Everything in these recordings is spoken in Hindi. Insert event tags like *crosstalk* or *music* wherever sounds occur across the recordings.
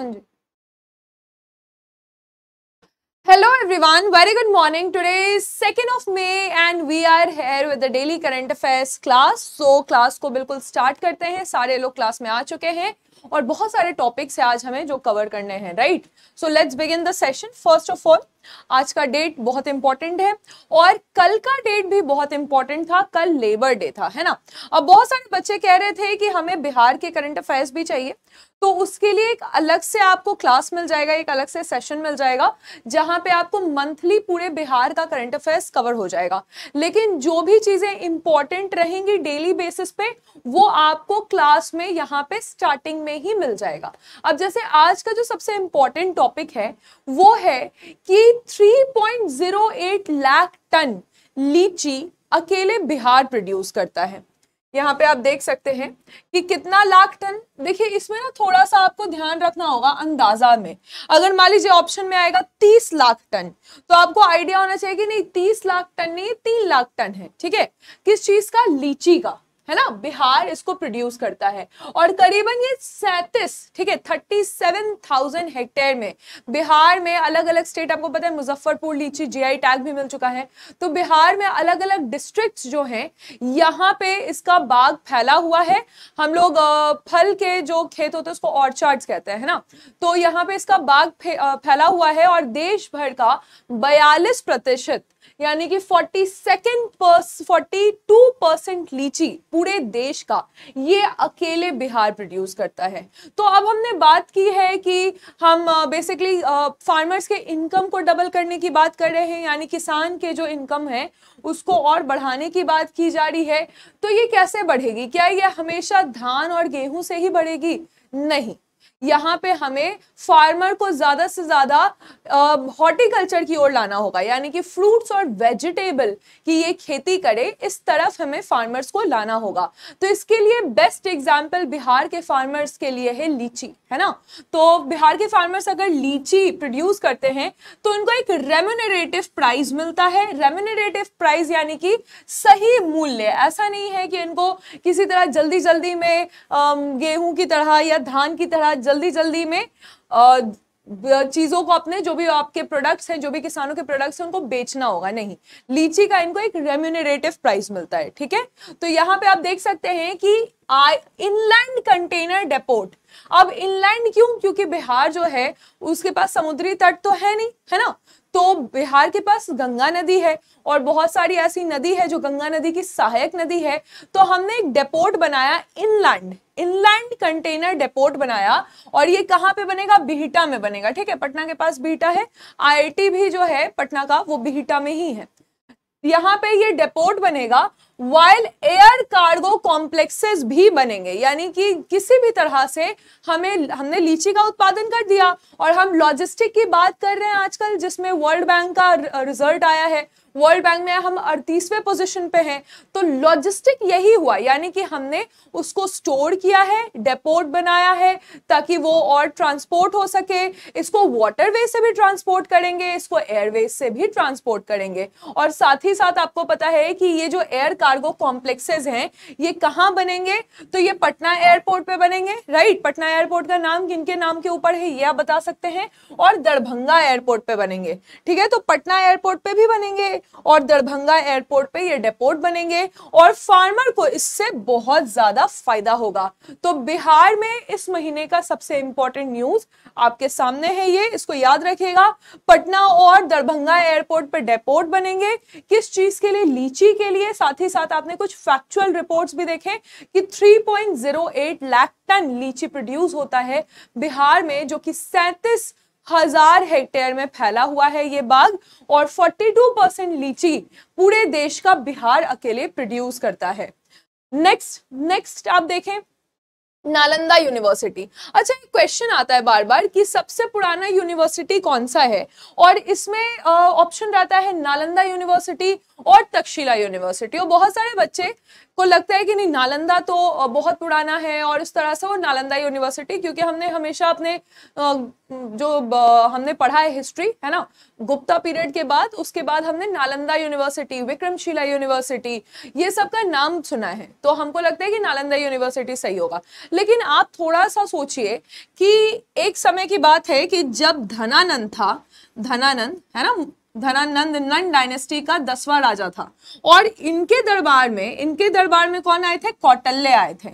Hello everyone very good morning today second of May and we are here with the daily current affairs class so class को बिल्कुल स्टार्ट करते हैं सारे लोग क्लास में आ चुके हैं और बहुत सारे टॉपिक्स है आज हमें जो कवर करने हैं right so let's begin the session first of all आज का डेट बहुत इंपॉर्टेंट है और कल का डेट भी बहुत इंपॉर्टेंट था कल लेबर डे था है ना अब बहुत सारे बच्चे कह रहे थे कि हमें बिहार के करंट अफेयर्स भी चाहिए तो उसके लिए एक अलग से आपको क्लास मिल जाएगा एक अलग से सेशन मिल जाएगा जहां पे आपको मंथली पूरे बिहार का करंट अफेयर्स कवर हो जाएगा लेकिन जो भी चीजें इंपॉर्टेंट रहेंगी डेली बेसिस पे वो आपको क्लास में यहाँ पे स्टार्टिंग में ही मिल जाएगा अब जैसे आज का जो सबसे इंपॉर्टेंट टॉपिक है वो है कि 3.08 लाख टन लीची अकेले बिहार प्रोड्यूस करता है यहाँ पे आप देख सकते हैं कि कितना लाख टन देखिए इसमें ना थोड़ा सा आपको ध्यान रखना होगा अंदाजा में अगर मान लीजिए ऑप्शन में आएगा तीस लाख टन तो आपको आइडिया होना चाहिए कि नहीं तीस लाख टन नहीं तीन लाख टन है ठीक है किस चीज का लीची का है ना बिहार इसको प्रोड्यूस करता है और करीबन ये सैंतीस ठीक है थर्टी सेवन थाउजेंड हेक्टेयर में बिहार में अलग अलग स्टेट आपको पता है मुजफ्फरपुर लीची जीआई टैग भी मिल चुका है तो बिहार में अलग अलग डिस्ट्रिक्ट जो हैं यहाँ पे इसका बाग फैला हुआ है हम लोग फल के जो खेत होते हैं उसको ऑर्चार्ड कहते हैं है ना तो यहाँ पे इसका बाग फैला हुआ है और देश भर का बयालीस प्रतिशत यानी कि forty second forty two percent लीची पूरे देश का ये अकेले बिहार प्रोड्यूस करता है तो अब हमने बात की है कि हम बेसिकली फार्मर्स के इनकम को डबल करने की बात कर रहे हैं यानी किसान के जो इनकम है उसको और बढ़ाने की बात की जा रही है तो ये कैसे बढ़ेगी क्या ये हमेशा धान और गेहूं से ही बढ़ेगी नहीं यहाँ पे हमें फार्मर को ज़्यादा से ज़्यादा हॉर्टिकल्चर की ओर लाना होगा यानी कि फ्रूट्स और वेजिटेबल की ये खेती करे इस तरफ हमें फार्मर्स को लाना होगा तो इसके लिए बेस्ट एग्जाम्पल बिहार के फार्मर्स के लिए है लीची है ना तो बिहार के फार्मर्स अगर लीची प्रोड्यूस करते हैं तो उनको एक रेमोनरेटिव प्राइज मिलता है रेमोनरेटिव प्राइज यानी कि सही मूल्य ऐसा नहीं है कि इनको किसी तरह जल्दी जल्दी में गेहूं की तरह या धान की तरह जल्दी जल्दी में चीज़ों को अपने जो भी आपके प्रोडक्ट्स हैं जो भी किसानों के प्रोडक्ट्स हैं उनको बेचना होगा नहीं लीची का इनको एक रेम्यूनरेटिव प्राइस मिलता है ठीक है तो यहाँ पे आप देख सकते हैं कि इनलैंड कंटेनर डेपोर्ट अब इनलैंड क्यों क्योंकि बिहार जो है उसके पास समुद्री तट तो है नहीं है ना तो बिहार के पास गंगा नदी है और बहुत सारी ऐसी नदी है जो गंगा नदी की सहायक नदी है तो हमने एक डेपोर्ट बनाया इनलैंड इनलैंड कंटेनर डेपोर्ट बनाया और ये कहाँ पे बनेगा बिहटा में बनेगा ठीक है पटना के पास बिहटा है आई भी जो है पटना का वो बिहटा में ही है यहाँ पे ये डेपोर्ट बनेगा वाइल एयर कार्गो कॉम्प्लेक्सेस भी बनेंगे यानी कि किसी भी तरह से हमें हमने लीची का उत्पादन कर दिया और हम लॉजिस्टिक की बात कर रहे हैं आजकल जिसमें वर्ल्ड बैंक का रिजल्ट आया है वर्ल्ड बैंक में हम अड़तीसवें पोजिशन पे हैं तो लॉजिस्टिक यही हुआ यानी कि हमने उसको स्टोर किया है डेपोर्ट बनाया है ताकि वो और ट्रांसपोर्ट हो सके इसको वाटरवे से भी ट्रांसपोर्ट करेंगे इसको एयरवेज से भी ट्रांसपोर्ट करेंगे और साथ ही साथ आपको पता है कि ये जो एयर कार्गो कॉम्प्लेक्सेज हैं ये कहाँ बनेंगे तो ये पटना एयरपोर्ट पर बनेंगे राइट पटना एयरपोर्ट का नाम किन नाम के ऊपर है ये आप बता सकते हैं और दरभंगा एयरपोर्ट पर बनेंगे ठीक है तो पटना एयरपोर्ट पर भी बनेंगे और दरभंगा एयरपोर्ट पे ये डेपोर्ट बनेंगे और फार्मर को इससे बहुत ज़्यादा फायदा होगा तो बिहार में इस महीने का सबसे इंपॉर्टेंट न्यूज़ आपके सामने है ये इसको याद रखेगा पटना और दरभंगा एयरपोर्ट पर डेपोर्ट बनेंगे किस चीज़ के लिए लीची के लिए साथ ही साथ आपने कुछ फैक्चुअल रिपोर्ट भी देखे कि 3.08 लाख टन लीची प्रोड्यूस होता है बिहार में जो कि सैंतीस हजार हेक्टेयर में फैला हुआ है ये बाग और 42 परसेंट लीची पूरे देश का बिहार अकेले प्रोड्यूस करता है नेक्स्ट नेक्स्ट आप देखें नालंदा यूनिवर्सिटी अच्छा एक क्वेश्चन आता है बार बार कि सबसे पुराना यूनिवर्सिटी कौन सा है और इसमें ऑप्शन रहता है नालंदा यूनिवर्सिटी और तक्षशिला यूनिवर्सिटी और बहुत सारे बच्चे को लगता है कि नहीं नालंदा तो बहुत पुराना है और इस तरह से वो नालंदा यूनिवर्सिटी क्योंकि हमने हमेशा अपने जो हमने पढ़ा है हिस्ट्री है ना गुप्ता पीरियड के बाद उसके बाद हमने नालंदा यूनिवर्सिटी विक्रमशिला यूनिवर्सिटी ये सब का नाम सुना है तो हमको लगता है कि नालंदा यूनिवर्सिटी सही होगा लेकिन आप थोड़ा सा सोचिए कि एक समय की बात है कि जब धनानंद था धनानंद है ना धनानंद नंद डायनेस्टी का दसवां राजा था और इनके दरबार में इनके दरबार में कौन आए थे कौटल्य आए थे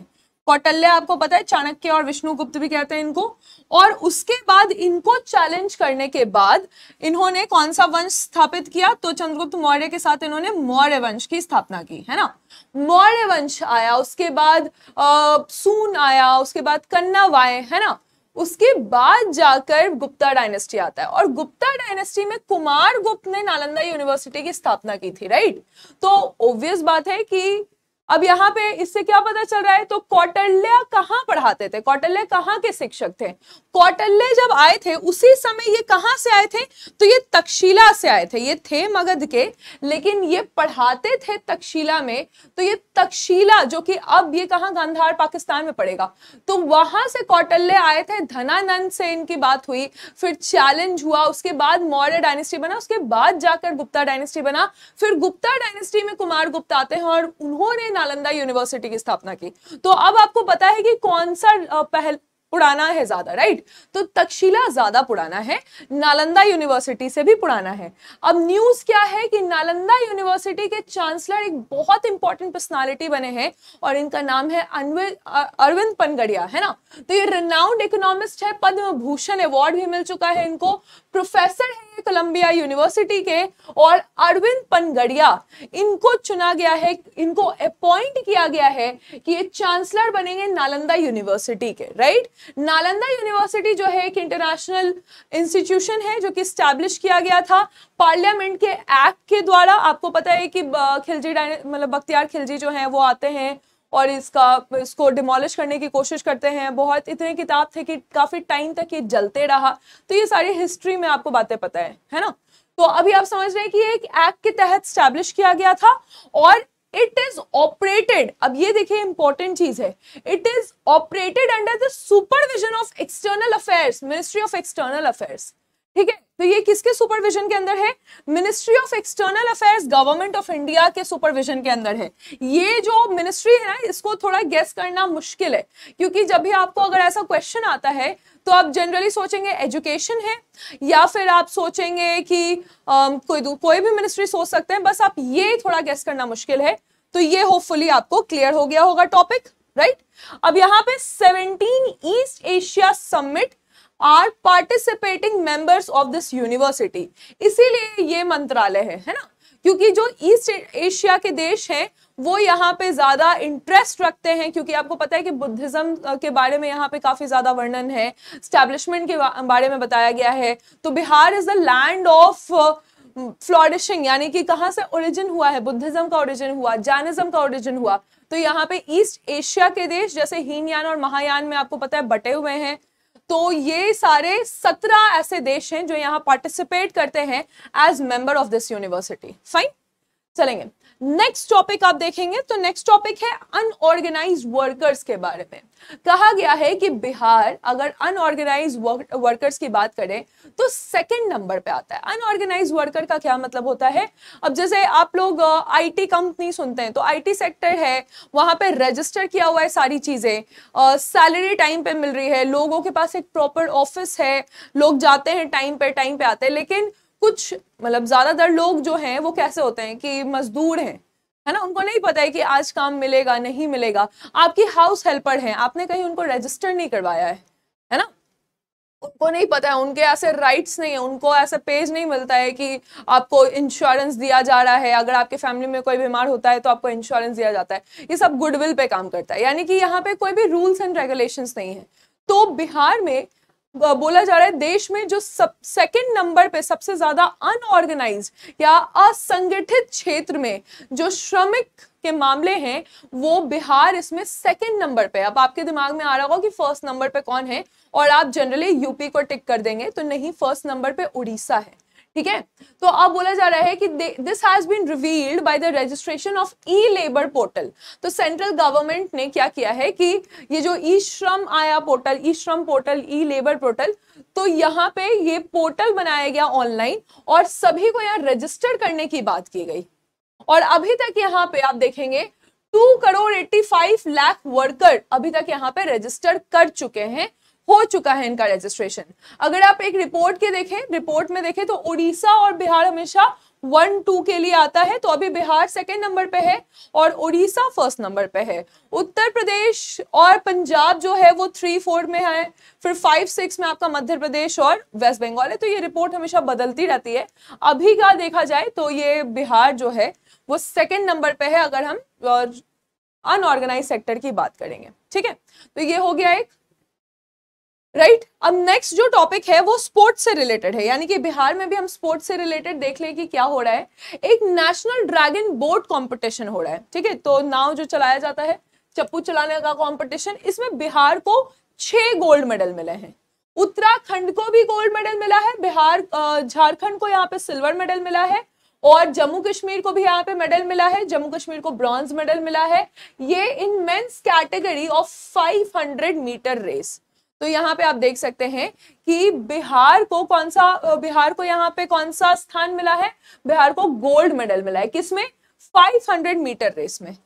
कौटल्य आपको पता है चाणक्य और विष्णुगुप्त भी कहते हैं इनको और उसके बाद इनको चैलेंज करने के बाद इन्होंने कौन सा वंश स्थापित किया तो चंद्रगुप्त मौर्य के साथ इन्होंने मौर्य वंश की स्थापना की है ना मौर्य वंश आया उसके बाद सून आया उसके बाद कन्नावाय है ना उसके बाद जाकर गुप्ता डायनेस्टी आता है और गुप्ता डायनेस्टी में कुमार गुप्त ने नालंदा यूनिवर्सिटी की स्थापना की थी राइट तो ऑब्वियस बात है कि अब यहाँ पे इससे क्या पता चल रहा है तो कौटल्य कहाँ पढ़ाते थे कौटल्य कहाँ के शिक्षक थे कौटल्य जब आए थे उसी समय ये कहाँ से आए थे तो ये तक्षशिला से आए थे ये थे मगध के लेकिन ये पढ़ाते थे तक्षशिला में तो ये तक्षशिला जो कि अब ये कहाँ गांधार पाकिस्तान में पड़ेगा तो वहां से कौटल्य आए थे धनानंद से इनकी बात हुई फिर चैलेंज हुआ उसके बाद मौर्य डायनेस्टी बना उसके बाद जाकर गुप्ता डायनेस्टी बना फिर गुप्ता डायनेस्टी में कुमार गुप्ता आते हैं और उन्होंने नालंदा यूनिवर्सिटी की स्थापना की तो अब आपको पता है कि कौन सा पहल पुराना है ज्यादा राइट तो तक्षशिला ज्यादा पुराना है नालंदा यूनिवर्सिटी से भी पुराना है अब न्यूज क्या है कि नालंदा यूनिवर्सिटी के चांसलर एक बहुत इंपॉर्टेंट पर्सनालिटी बने हैं और इनका नाम है अरविंद पनगड़िया है ना तो ये रिनाउंड इकोनॉमिस्ट है पद्म भूषण अवार्ड भी मिल चुका है इनको प्रोफेसर है कोलंबिया यूनिवर्सिटी के और अरविंद पनगड़िया इनको चुना गया है इनको अपॉइंट किया गया है कि ये चांसलर बनेंगे नालंदा यूनिवर्सिटी के राइट नालंदा यूनिवर्सिटी जो है एक इंटरनेशनल इंस्टीट्यूशन है जो कि स्टैब्लिश किया गया था पार्लियामेंट के एक्ट के द्वारा आपको पता है कि खिलजी मतलब बख्तियार खिलजी जो है वो आते हैं और इसका इसको डिमोलिश करने की कोशिश करते हैं बहुत इतने किताब थे कि काफ़ी टाइम तक ये जलते रहा तो ये सारी हिस्ट्री में आपको बातें पता है है ना तो अभी आप समझ रहे हैं कि ये एक एक्ट के तहत स्टैब्लिश किया गया था और इट इज ऑपरेटेड अब ये देखिए इंपॉर्टेंट चीज है it is operated under the supervision of external affairs ministry of external affairs ठीक है तो ये किसके सुपरविजन के अंदर है ministry of external affairs government of India के सुपरविजन के अंदर है ये जो मिनिस्ट्री है ना इसको थोड़ा गेस करना मुश्किल है क्योंकि जब भी आपको अगर ऐसा क्वेश्चन आता है तो आप जनरली सोचेंगे एजुकेशन है या फिर आप सोचेंगे कि आ, कोई कोई भी मिनिस्ट्री सोच सकते हैं बस आप ये थोड़ा गेस करना मुश्किल है तो ये होपफुली आपको क्लियर हो गया होगा टॉपिक राइट अब यहाँ पे seventeen East Asia summit are participating members of this university इसीलिए ये मंत्रालय है है ना क्योंकि जो ईस्ट एशिया के देश हैं वो यहाँ पे ज़्यादा इंटरेस्ट रखते हैं क्योंकि आपको पता है कि बुद्धिज़्म के बारे में यहाँ पे काफ़ी ज़्यादा वर्णन है स्टैब्लिशमेंट के बारे में बताया गया है तो Bihar is the land of flourishing यानी कि कहाँ से ओरिजिन हुआ है बुद्धिज़्म का ओरिजिन हुआ जैनिज्म का ओरिजिन हुआ तो यहाँ पे ईस्ट एशिया के देश जैसे हीनयान और महायान में आपको पता है बटे हुए हैं तो ये सारे सत्रह ऐसे देश हैं जो यहाँ पार्टिसिपेट करते हैं as member of this university fine चलेंगे नेक्स्ट टॉपिक आप देखेंगे तो नेक्स्ट टॉपिक है अनऑर्गेनाइज वर्कर्स के बारे में कहा गया है कि बिहार अगर अनऑर्गेनाइज वर्कर्स की बात करें तो सेकंड नंबर पे आता है अनऑर्गेनाइज वर्कर का क्या मतलब होता है अब जैसे आप लोग आईटी कंपनी सुनते हैं तो आईटी सेक्टर है वहां पे रजिस्टर किया हुआ है सारी चीज़ें सैलरी टाइम पे मिल रही है लोगों के पास एक प्रॉपर ऑफिस है लोग जाते हैं टाइम पे टाइम पे आते हैं लेकिन कुछ मतलब ज़्यादातर लोग जो हैं वो कैसे होते हैं कि मजदूर हैं है ना उनको नहीं पता है कि आज काम मिलेगा नहीं मिलेगा आपकी हाउस हेल्पर हैं आपने कहीं उनको रजिस्टर नहीं करवाया है है ना उनको नहीं पता है उनके ऐसे राइट्स नहीं है उनको ऐसा पेज नहीं मिलता है कि आपको इंश्योरेंस दिया जा रहा है अगर आपके फैमिली में कोई बीमार होता है तो आपको इंश्योरेंस दिया जाता है ये सब गुडविल पे काम करता है यानी कि यहाँ पे कोई भी रूल्स एंड रेगुलेशंस नहीं है तो बिहार में बोला जा रहा है देश में जो सब सेकेंड नंबर पे सबसे ज़्यादा अनऑर्गेनाइज या असंगठित क्षेत्र में जो श्रमिक के मामले हैं वो बिहार इसमें सेकेंड नंबर पे अब आपके दिमाग में आ रहा होगा कि फर्स्ट नंबर पे कौन है और आप जनरली यूपी को टिक कर देंगे तो नहीं फर्स्ट नंबर पे उड़ीसा है ठीक है तो अब बोला जा रहा है कि this has been revealed by the registration of e labour portal तो सेंट्रल गवर्नमेंट ने क्या किया है कि ये जो ई श्रम आया पोर्टल ई श्रम पोर्टल ई लेबर पोर्टल तो यहाँ पे ये पोर्टल बनाया गया ऑनलाइन और सभी को यहाँ रजिस्टर करने की बात की गई और अभी तक यहाँ पे आप देखेंगे two crore eighty five lakh worker अभी तक यहाँ पे रजिस्टर कर चुके हैं हो चुका है इनका रजिस्ट्रेशन अगर आप एक रिपोर्ट के देखें रिपोर्ट में देखें तो उड़ीसा और बिहार हमेशा वन टू के लिए आता है तो अभी बिहार सेकेंड नंबर पे है और उड़ीसा फर्स्ट नंबर पे है उत्तर प्रदेश और पंजाब जो है वो थ्री फोर में है फिर फाइव सिक्स में आपका मध्य प्रदेश और वेस्ट बंगाल है तो ये रिपोर्ट हमेशा बदलती रहती है अभी का देखा जाए तो ये बिहार जो है वो सेकेंड नंबर पे है अगर हम अनऑर्गेनाइज सेक्टर की बात करेंगे ठीक है तो ये हो गया एक राइट right? अब नेक्स्ट जो टॉपिक है वो स्पोर्ट्स से रिलेटेड है यानी कि बिहार में भी हम स्पोर्ट्स से रिलेटेड देख लें कि क्या हो रहा है एक नेशनल ड्रैगन बोट कंपटीशन हो रहा है ठीक है तो नाव जो चलाया जाता है चप्पू चलाने का कंपटीशन इसमें बिहार को छह गोल्ड मेडल मिले हैं उत्तराखंड को भी गोल्ड मेडल मिला है बिहार झारखंड को यहाँ पे सिल्वर मेडल मिला है और जम्मू कश्मीर को भी यहाँ पे मेडल मिला है जम्मू कश्मीर को ब्रॉन्ज मेडल मिला है ये in men's category of five metre race तो यहाँ पे आप देख सकते हैं कि बिहार को कौन सा बिहार को यहाँ पे कौन सा स्थान मिला है बिहार को गोल्ड मेडल मिला है किसमें 500 मीटर रेस में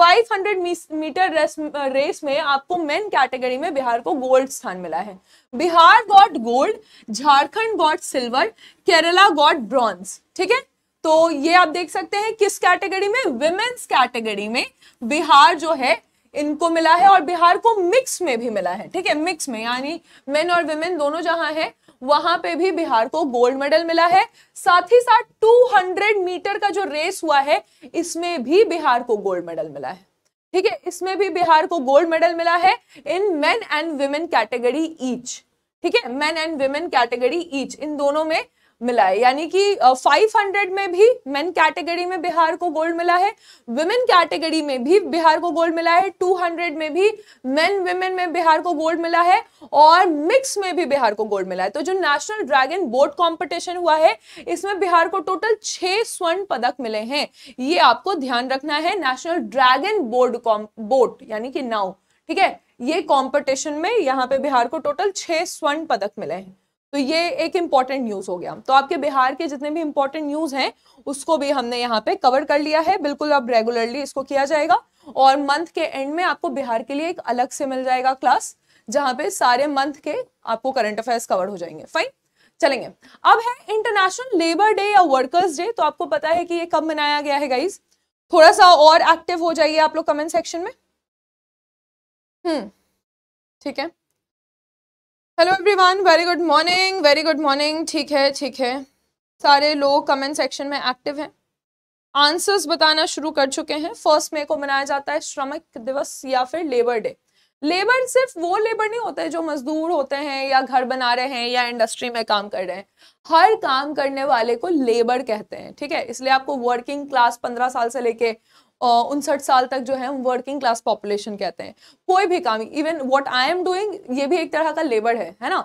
500 मीटर रेस रेस में आपको मेन कैटेगरी में बिहार को गोल्ड स्थान मिला है Bihar got gold Jharkhand got silver Kerala got bronze ठीक है तो ये आप देख सकते हैं किस कैटेगरी में विमेन्स कैटेगरी में बिहार जो है इनको मिला है और बिहार को मिक्स में भी मिला है ठीक है मिक्स में यानी मेन और वेमेन दोनों जहां है वहां पे भी बिहार को गोल्ड मेडल मिला है साथ ही साथ 200 मीटर का जो रेस हुआ है इसमें भी बिहार को गोल्ड मेडल मिला है ठीक है इसमें भी बिहार को गोल्ड मेडल मिला है in men and women category each ठीक है men and women category each इन दोनों में मिला है यानी कि 500 में भी मेन कैटेगरी में बिहार को गोल्ड मिला है वुमेन कैटेगरी में भी बिहार को गोल्ड मिला है 200 में भी मेन वुमेन में बिहार को गोल्ड मिला है और मिक्स में भी बिहार को गोल्ड मिला है तो जो नेशनल ड्रैगन बोर्ड कॉम्पिटिशन हुआ है इसमें बिहार को टोटल छह स्वर्ण पदक मिले हैं ये आपको ध्यान रखना है नेशनल ड्रैगन बोर्ड बोट यानी कि नाउ ठीक है ये कॉम्पिटिशन में यहाँ पे बिहार को टोटल छह स्वर्ण पदक मिले हैं तो ये एक इम्पॉर्टेंट न्यूज़ हो गया तो आपके बिहार के जितने भी इम्पॉर्टेंट न्यूज़ हैं उसको भी हमने यहाँ पे कवर कर लिया है बिल्कुल अब रेगुलरली इसको किया जाएगा और मंथ के एंड में आपको बिहार के लिए एक अलग से मिल जाएगा क्लास जहाँ पे सारे मंथ के आपको करंट अफेयर्स कवर हो जाएंगे फाइन चलेंगे अब है इंटरनेशनल लेबर डे या वर्कर्स डे तो आपको पता है कि ये कब मनाया गया है गाइज थोड़ा सा और एक्टिव हो जाइए आप लोग कमेंट सेक्शन में हम्म ठीक है hello everyone very good morning very good morning ठीक है ठीक है सारे लोग कमेंट सेक्शन में एक्टिव हैं आंसर्स बताना शुरू कर चुके हैं फर्स्ट मे को मनाया जाता है श्रमिक दिवस या फिर लेबर डे लेबर सिर्फ वो लेबर नहीं होते जो मजदूर होते हैं या घर बना रहे हैं या इंडस्ट्री में काम कर रहे हैं हर काम करने वाले को लेबर कहते हैं ठीक है इसलिए आपको वर्किंग क्लास पंद्रह साल से लेके उनसठ साल तक जो है हम वर्किंग क्लास पॉपुलेशन कहते हैं कोई भी काम even what I am doing ये भी एक तरह का लेबर है है ना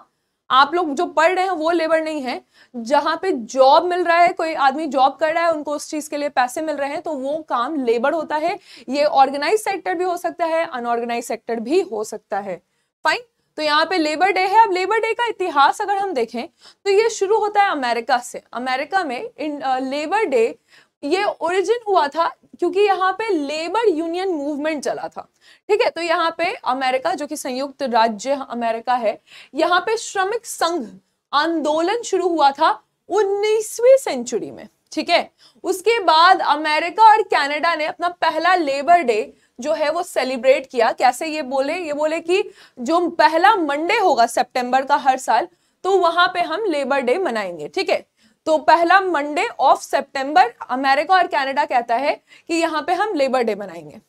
आप लोग जो पढ़ रहे हैं वो लेबर नहीं है जहाँ पे जॉब मिल रहा है कोई आदमी जॉब कर रहा है उनको उस चीज़ के लिए पैसे मिल रहे हैं तो वो काम लेबर होता है ये ऑर्गेनाइज सेक्टर भी हो सकता है अनऑर्गेनाइज सेक्टर भी हो सकता है फाइन तो यहाँ पे लेबर डे है अब लेबर डे का इतिहास अगर हम देखें तो ये शुरू होता है अमेरिका से अमेरिका में इन लेबर डे ये ओरिजिन हुआ था क्योंकि यहाँ पे लेबर यूनियन मूवमेंट चला था ठीक है तो यहाँ पे अमेरिका जो कि संयुक्त राज्य अमेरिका है यहाँ पे श्रमिक संघ आंदोलन शुरू हुआ था 19वीं सेंचुरी में ठीक है उसके बाद अमेरिका और कनाडा ने अपना पहला लेबर डे जो है वो सेलिब्रेट किया कैसे ये बोले ये बोले कि जो पहला मंडे होगा सेप्टेम्बर का हर साल तो वहां पे हम लेबर डे मनाएंगे ठीक है तो पहला मंडे ऑफ सितंबर अमेरिका और कनाडा कहता है कि यहाँ पे हम लेबर डे मनाएंगे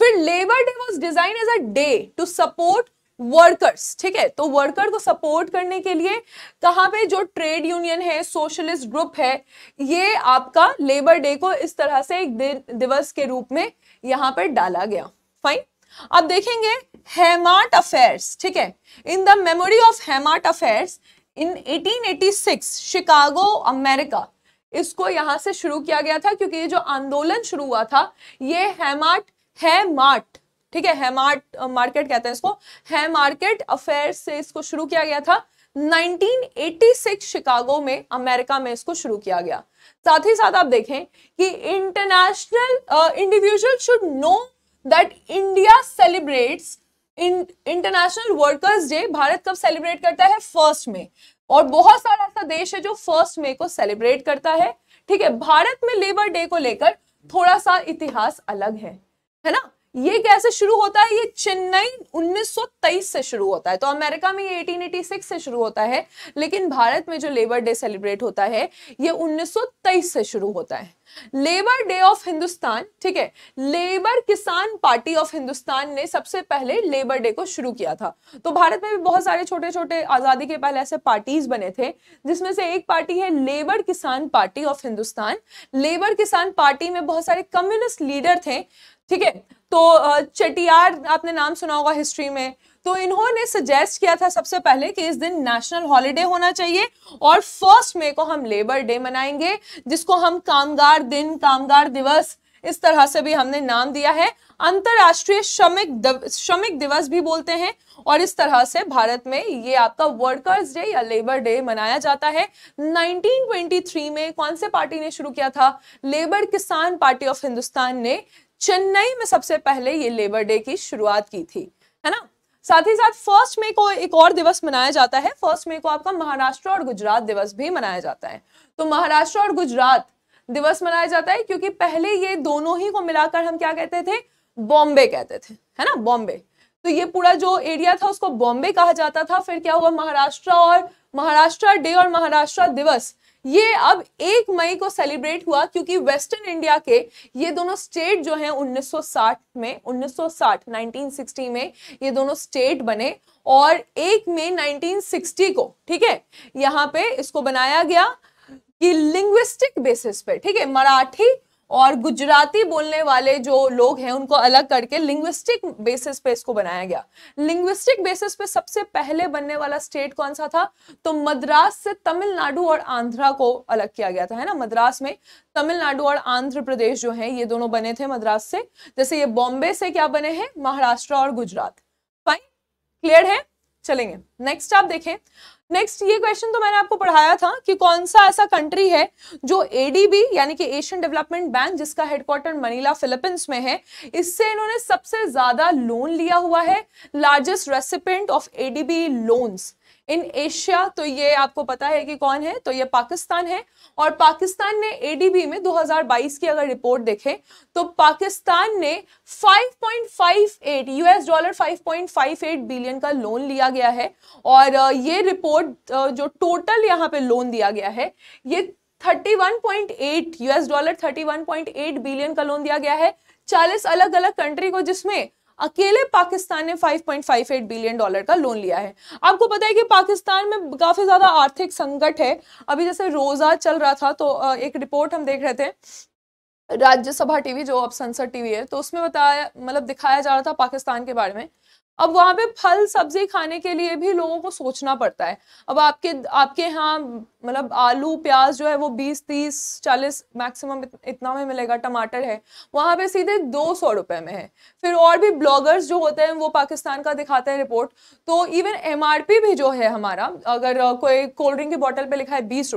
फिर labour day was design as a day to support workers ठीक है तो वर्कर को सपोर्ट करने के लिए कहाँ पे जो ट्रेड यूनियन है सोशलिस्ट ग्रुप है ये आपका लेबर डे को इस तरह से एक दिवस के रूप में यहाँ पर डाला गया फाइन अब देखेंगे हेमाट अफेयर्स ठीक है in the memory of Haymarket affairs in 1886 Chicago America इसको यहां से शुरू किया गया था क्योंकि ये जो आंदोलन शुरू हुआ था ये हैमार्ट हैमार्ट ठीक है हैमार्ट मार्केट कहते हैं इसको है मार्केट अफेयर से इसको शुरू किया गया था 1986 शिकागो में अमेरिका में इसको शुरू किया गया साथ ही साथ आप देखें कि international individual should know that India celebrates international workers day Bharat कब सेलिब्रेट करता है फर्स्ट में और बहुत सारा ऐसा देश है जो फर्स्ट मे को सेलिब्रेट करता है ठीक है भारत में लेबर डे को लेकर थोड़ा सा इतिहास अलग है है ना ये कैसे शुरू होता है ये चेन्नई 1923 से शुरू होता है तो अमेरिका में ये 1886 से शुरू होता है लेकिन भारत में जो लेबर डे सेलिब्रेट होता है ये 1923 से शुरू होता है लेबर डे ऑफ हिंदुस्तान ठीक है labour Kisan party of Hindustan ने सबसे पहले लेबर डे को शुरू किया था तो भारत में भी बहुत सारे छोटे छोटे आज़ादी के पहले ऐसे पार्टीज बने थे जिसमें से एक पार्टी है labour Kisan party of Hindustan labour Kisan party में बहुत सारे कम्युनिस्ट लीडर थे ठीक है तो चटियार आपने नाम सुना होगा हिस्ट्री में तो इन्होंने सजेस्ट किया था सबसे पहले कि इस दिन नेशनल हॉलीडे होना चाहिए और फर्स्ट मई को हम लेबर डे मनाएंगे जिसको हम कामगार दिन कामगार दिवस इस तरह से भी हमने नाम दिया है अंतर्राष्ट्रीय श्रमिक श्रमिक दिवस भी बोलते हैं और इस तरह से भारत में ये आपका वर्कर्स डे या लेबर डे मनाया जाता है 1923 में कौन से पार्टी ने शुरू किया था labour Kisan party of Hindustan ने चेन्नई में सबसे पहले ये लेबर डे की शुरुआत की थी है ना साथ ही साथ फर्स्ट मे को एक और दिवस मनाया जाता है फर्स्ट मे को आपका महाराष्ट्र और गुजरात दिवस भी मनाया जाता है तो महाराष्ट्र और गुजरात दिवस मनाया जाता है क्योंकि पहले ये दोनों ही को मिलाकर हम क्या कहते थे बॉम्बे कहते थे है ना बॉम्बे तो ये पूरा जो एरिया था उसको बॉम्बे कहा जाता था फिर क्या हुआ महाराष्ट्र और महाराष्ट्र डे और महाराष्ट्र दिवस ये अब एक मई को सेलिब्रेट हुआ क्योंकि वेस्टर्न इंडिया के ये दोनों स्टेट जो हैं 1960 में 1960 1960 में ये दोनों स्टेट बने और एक मई 1960 को ठीक है यहाँ पे इसको बनाया गया कि लिंग्विस्टिक बेसिस पे ठीक है मराठी और गुजराती बोलने वाले जो लोग हैं उनको अलग करके लिंग्विस्टिक बेसिस पे इसको बनाया गया लिंग्विस्टिक बेसिस पे सबसे पहले बनने वाला स्टेट कौन सा था तो मद्रास से तमिलनाडु और आंध्रा को अलग किया गया था है ना मद्रास में तमिलनाडु और आंध्र प्रदेश जो है ये दोनों बने थे मद्रास से जैसे ये बॉम्बे से क्या बने हैं महाराष्ट्र और गुजरात फाइन क्लियर है चलेंगे नेक्स्ट आप देखें नेक्स्ट ये क्वेश्चन तो मैंने आपको पढ़ाया था कि कौन सा ऐसा कंट्री है जो एडीबी यानी कि एशियन डेवलपमेंट बैंक जिसका हेडक्वार्टर मनीला फिलीपींस में है इससे इन्होंने सबसे ज्यादा लोन लिया हुआ है largest recipient of ADB loans in Asia तो ये आपको पता है कि कौन है तो ये पाकिस्तान है और पाकिस्तान ने एडीबी में 2022 की अगर रिपोर्ट देखे तो पाकिस्तान ने 5.58 यूएस डॉलर 5.58 बिलियन का लोन लिया गया है और ये रिपोर्ट जो टोटल यहाँ पे लोन दिया गया है ये 31.8 यूएस डॉलर 31.8 बिलियन का लोन दिया गया है 40 अलग अलग कंट्री को जिसमें अकेले पाकिस्तान ने 5.58 बिलियन डॉलर का लोन लिया है आपको पता है कि पाकिस्तान में काफ़ी ज़्यादा आर्थिक संकट है अभी जैसे रोज़ा चल रहा था तो एक रिपोर्ट हम देख रहे थे राज्यसभा टीवी जो अब संसद टीवी है तो उसमें बताया मतलब दिखाया जा रहा था पाकिस्तान के बारे में अब वहाँ पे फल सब्जी खाने के लिए भी लोगों को सोचना पड़ता है अब आपके आपके यहाँ मतलब आलू प्याज जो है वो बीस तीस चालीस मैक्सिमम इतना में मिलेगा टमाटर है वहाँ पे सीधे दो सौ रुपये में है फिर और भी ब्लॉगर्स जो होते हैं वो पाकिस्तान का दिखाते हैं रिपोर्ट तो इवन एम भी जो है हमारा अगर कोई कोल्ड ड्रिंक की बॉटल पर लिखा है बीस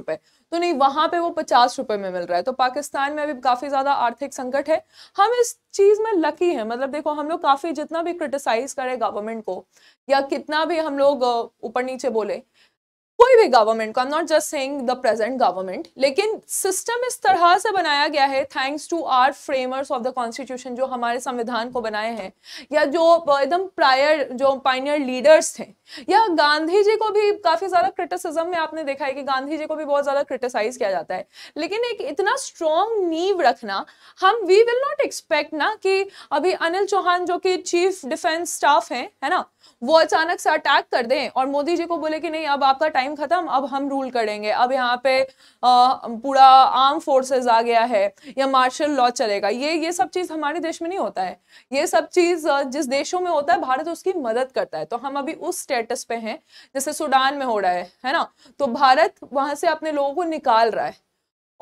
तो नहीं वहां पे वो पचास रुपए में मिल रहा है तो पाकिस्तान में अभी काफ़ी ज़्यादा आर्थिक संकट है हम इस चीज़ में लकी हैं मतलब देखो हम लोग काफ़ी जितना भी क्रिटिसाइज़ करें गवर्नमेंट को या कितना भी हम लोग ऊपर नीचे बोले कोई भी गवर्नमेंट को I am not just saying the present government लेकिन सिस्टम इस तरह से बनाया गया है thanks to our framers of the constitution जो हमारे संविधान को बनाए हैं या जो एकदम प्रायर जो पाइनियर लीडर्स थे या गांधी जी को भी काफ़ी ज़्यादा क्रिटिसिज्म में आपने देखा है कि गांधी जी को भी बहुत ज़्यादा क्रिटिसाइज किया जाता है लेकिन एक इतना स्ट्रॉन्ग नींव रखना हम वी विल नॉट एक्सपेक्ट ना कि अभी अनिल चौहान जो कि चीफ डिफेंस स्टाफ है, है ना वो अचानक से अटैक कर दें और मोदी जी को बोले कि नहीं अब आपका टाइम टाइम ख़त्म अब हम रूल करेंगे अब यहाँ पे पूरा आर्म फोर्सेस आ गया है या मार्शल लॉ चलेगा ये ये सब चीज़ हमारे देश में नहीं होता है ये सब चीज़ जिस देशों में होता है भारत उसकी मदद करता है तो हम अभी उस स्टेटस पे हैं जैसे सूडान में हो रहा है है ना तो भारत वहाँ से अपने लोगों को निकाल रहा है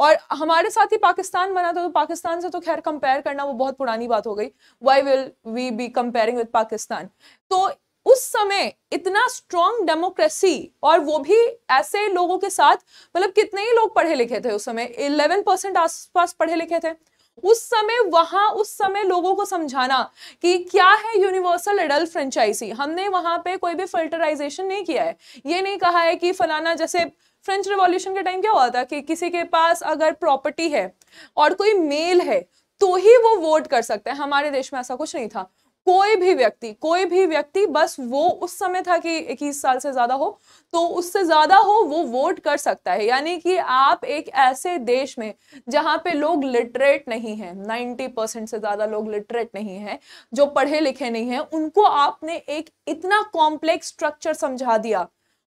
और हमारे साथ ही पाकिस्तान बना था तो पाकिस्तान से तो खैर कंपेयर करना वो बहुत पुरानी बात हो गई why will we be comparing with Pakistan तो उस समय इतना स्ट्रॉन्ग डेमोक्रेसी और वो भी ऐसे लोगों के साथ मतलब कितने ही लोग पढ़े लिखे थे उस समय 11 परसेंट आसपास पढ़े लिखे थे उस समय वहां उस समय लोगों को समझाना कि क्या है यूनिवर्सल एडल्ट फ्रेंचाइजी हमने वहां पे कोई भी फिल्टराइजेशन नहीं किया है ये नहीं कहा है कि फलाना जैसे फ्रेंच रिवॉल्यूशन के टाइम क्या हुआ था कि किसी के पास अगर प्रॉपर्टी है और कोई मेल है तो ही वो वोट कर सकते हैं हमारे देश में ऐसा कुछ नहीं था कोई भी व्यक्ति कोई भी व्यक्ति बस वो उस समय था कि इक्कीस साल से ज़्यादा हो तो उससे ज़्यादा हो वो वोट कर सकता है यानी कि आप एक ऐसे देश में जहां पे लोग लिटरेट नहीं है 90 परसेंट से ज़्यादा लोग लिटरेट नहीं है जो पढ़े लिखे नहीं है उनको आपने एक इतना कॉम्प्लेक्स स्ट्रक्चर समझा दिया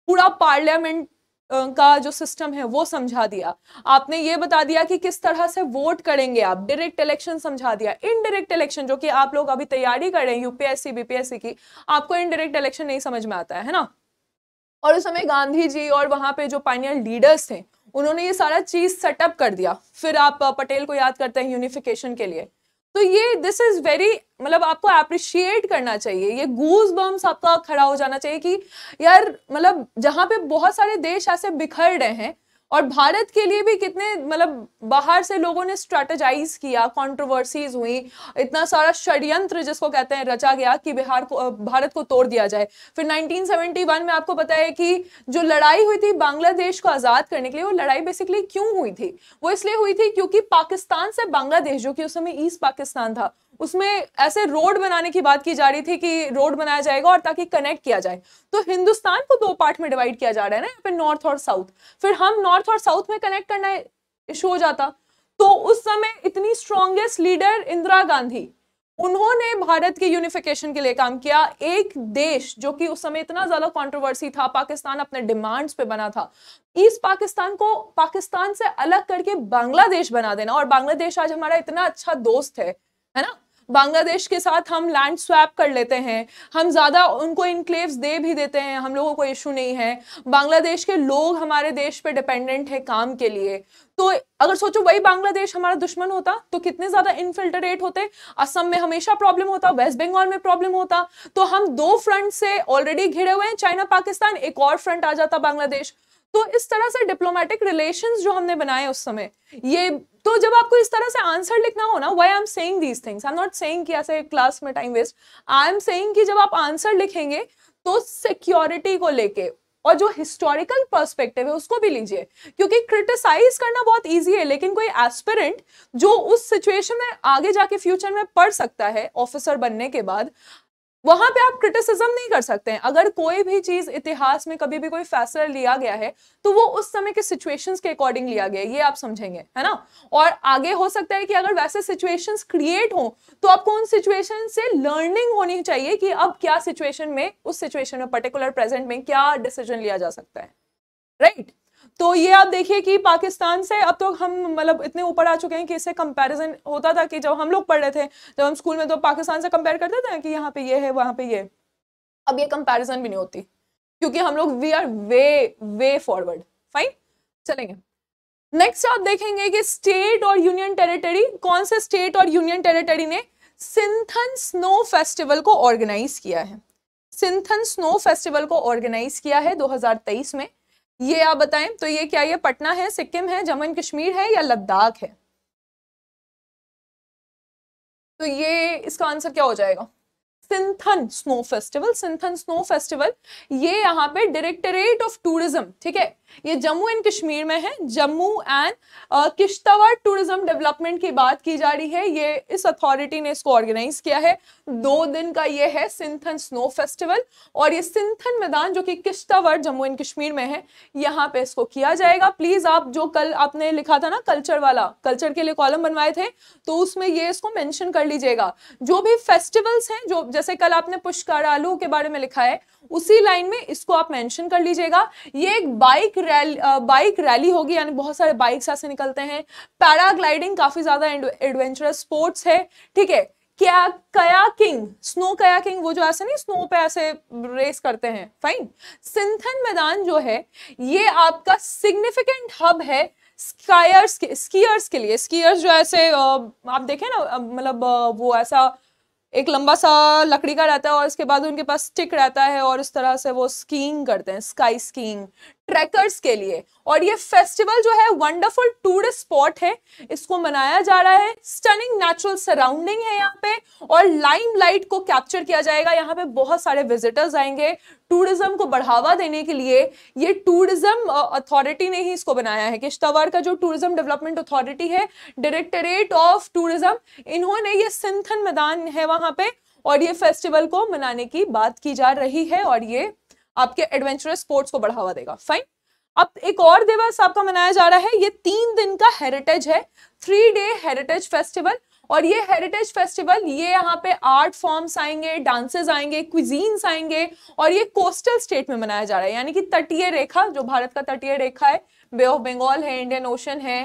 पूरा पार्लियामेंट का जो सिस्टम है वो समझा दिया आपने ये बता दिया कि किस तरह से वोट करेंगे आप डायरेक्ट इलेक्शन समझा दिया इनडायरेक्ट इलेक्शन जो कि आप लोग अभी तैयारी कर रहे हैं यूपीएससी बीपीएससी की आपको इनडायरेक्ट इलेक्शन नहीं समझ में आता है, ना और उस समय गांधी जी और वहां पे जो पाइनियर लीडर्स थे उन्होंने ये सारा चीज सेटअप कर दिया फिर आप पटेल को याद करते हैं यूनिफिकेशन के लिए तो ये दिस इज वेरी मतलब आपको अप्रिशिएट करना चाहिए ये गूज बम्स आपका खड़ा हो जाना चाहिए कि यार मतलब जहां पे बहुत सारे देश ऐसे बिखर रहे हैं और भारत के लिए भी कितने मतलब बाहर से लोगों ने स्ट्रेटेजाइज किया कंट्रोवर्सीज हुई इतना सारा षड्यंत्र जिसको कहते हैं रचा गया कि बिहार को भारत को तोड़ दिया जाए फिर 1971 में आपको पता है कि जो लड़ाई हुई थी बांग्लादेश को आज़ाद करने के लिए वो लड़ाई बेसिकली क्यों हुई थी वो इसलिए हुई थी क्योंकि पाकिस्तान से बांग्लादेश जो कि उस समय ईस्ट पाकिस्तान था उसमें ऐसे रोड बनाने की बात की जा रही थी कि रोड बनाया जाएगा और ताकि कनेक्ट किया जाए तो हिंदुस्तान को दो पार्ट में डिवाइड किया जा रहा है ना फिर नॉर्थ और साउथ फिर हम नॉर्थ और साउथ में कनेक्ट करना इशू हो जाता तो उस समय इतनी स्ट्रॉन्गेस्ट लीडर इंदिरा गांधी उन्होंने भारत के यूनिफिकेशन के लिए काम किया एक देश जो कि उस समय इतना ज्यादा कंट्रोवर्सी था पाकिस्तान अपने डिमांड्स पे बना था ईस्ट पाकिस्तान को पाकिस्तान से अलग करके बांग्लादेश बना देना और बांग्लादेश आज हमारा इतना अच्छा दोस्त है है ना बांग्लादेश के साथ हम लैंड स्वैप कर लेते हैं हम ज़्यादा उनको इनक्लेव्स दे भी देते हैं हम लोगों को इशू नहीं है बांग्लादेश के लोग हमारे देश पे डिपेंडेंट है काम के लिए तो अगर सोचो वही बांग्लादेश हमारा दुश्मन होता तो कितने ज़्यादा इनफिल्ट्रेट होते असम में हमेशा प्रॉब्लम होता वेस्ट बंगाल में प्रॉब्लम होता तो हम दो फ्रंट से ऑलरेडी घिरे हुए हैं चाइना पाकिस्तान एक और फ्रंट आ जाता बांग्लादेश तो इस तरह से डिप्लोमेटिक रिलेशन जो हमने बनाए उस समय ये तो जब आपको इस तरह से आंसर लिखना हो ना why I am saying these things I am not saying कि ऐसे क्लास में time waste I am saying कि जब आप आंसर लिखेंगे तो सिक्योरिटी को लेके और जो हिस्टोरिकल पर्सपेक्टिव है उसको भी लीजिए क्योंकि क्रिटिसाइज करना बहुत इजी है लेकिन कोई एस्पिरेंट जो उस सिचुएशन में आगे जाके फ्यूचर में पढ़ सकता है ऑफिसर बनने के बाद वहां पे आप क्रिटिसिज्म नहीं कर सकते हैं अगर कोई भी चीज इतिहास में कभी भी कोई फैसला लिया गया है तो वो उस समय के सिचुएशंस के अकॉर्डिंग लिया गया ये आप समझेंगे है ना और आगे हो सकता है कि अगर वैसे सिचुएशंस क्रिएट हो तो आपको उन सिचुएशन से लर्निंग होनी चाहिए कि अब क्या सिचुएशन में उस सिचुएशन में पर्टिकुलर प्रेजेंट में क्या डिसीजन लिया जा सकता है राइट right? तो ये आप देखिए कि पाकिस्तान से अब तो हम मतलब इतने ऊपर आ चुके हैं कि इससे कंपैरिजन होता था कि जब हम लोग पढ़ रहे थे जब हम स्कूल में तो पाकिस्तान से कंपेयर करते थे कि यहाँ पे ये है वहाँ पे ये अब ये कंपैरिजन भी नहीं होती क्योंकि हम लोग we are way way forward fine चलेंगे नेक्स्ट आप देखेंगे कि स्टेट और यूनियन टेरिटरी कौन से स्टेट और यूनियन टेरिटरी ने सिंथन स्नो फेस्टिवल को ऑर्गेनाइज किया है सिंथन स्नो फेस्टिवल को ऑर्गेनाइज किया है 2023 में ये आप बताएं तो ये क्या ये पटना है सिक्किम है जम्मू एंड कश्मीर है या लद्दाख है तो ये इसका आंसर क्या हो जाएगा Sinthan snow festival Sinthan snow festival ये यहाँ पे डायरेक्टरेट ऑफ टूरिज्म ठीक है ये जम्मू एंड कश्मीर में है Jammu and Kishtwar tourism development की बात की जा रही है ये इस अथॉरिटी ने इसको ऑर्गेनाइज किया है दो दिन का ये है सिंथन स्नो फेस्टिवल और ये सिंथन मैदान जो कि किश्तवर जम्मू एंड कश्मीर में है यहाँ पे इसको किया जाएगा प्लीज आप जो कल आपने लिखा था ना कल्चर वाला कल्चर के लिए कॉलम बनवाए थे तो उसमें ये इसको मैंशन कर लीजिएगा जो भी फेस्टिवल्स हैं जो जैसे कल आपने पुष्कर आलू के बारे में लिखा है उसी लाइन में इसको आप मेंशन कर लीजिएगा ये एक बाइक रैली बाइक रैली होगी यानी बहुत सारे बाइक्स ऐसे निकलते हैं पैराग्लाइडिंग काफ़ी ज़्यादा एडवेंचरस स्पोर्ट्स है ठीक है क्या कयाकिंग स्नो कयाकिंग वो जो ऐसे नहीं स्नो पे ऐसे रेस करते हैं फाइन सिंथन मैदान जो है ये आपका सिग्निफिकेंट हब है स्कायर्स के स्कीयर्स के लिए स्कीयर्स जो ऐसे आप देखें ना मतलब वो ऐसा एक लंबा सा लकड़ी का रहता है और इसके बाद उनके पास स्टिक रहता है और इस तरह से वो स्कीइंग करते हैं स्काई स्कीइंग ट्रैकर्स के लिए और ये फेस्टिवल जो है वंडरफुल टूरिस्ट स्पॉट है इसको मनाया जा रहा है स्टनिंग नेचुरल सराउंडिंग है यहाँ पे और लाइट को कैप्चर किया जाएगा यहाँ पे बहुत सारे विजिटर्स आएंगे टूरिज्म को बढ़ावा देने के लिए ये टूरिज्म अथॉरिटी ने ही इसको बनाया है किश्तवाड़ का जो टूरिज्म डेवलपमेंट अथॉरिटी है डायरेक्टरेट ऑफ टूरिज्म इन्होंने ये सिंथन मैदान है वहाँ पे और ये फेस्टिवल को मनाने की बात की जा रही है और ये आपके एडवेंचरस स्पोर्ट्स को बढ़ावा देगा फाइन अब एक और दिवस आपका मनाया जा रहा है ये तीन दिन का हेरिटेज है थ्री डे हेरिटेज फेस्टिवल और ये हेरिटेज फेस्टिवल ये यहाँ पे आर्ट फॉर्म्स आएंगे डांसेस आएंगे क्विजीन्स आएंगे और ये कोस्टल स्टेट में मनाया जा रहा है यानी कि तटीय रेखा जो भारत का तटीय रेखा है बे ऑफ बंगाल है इंडियन ओशन है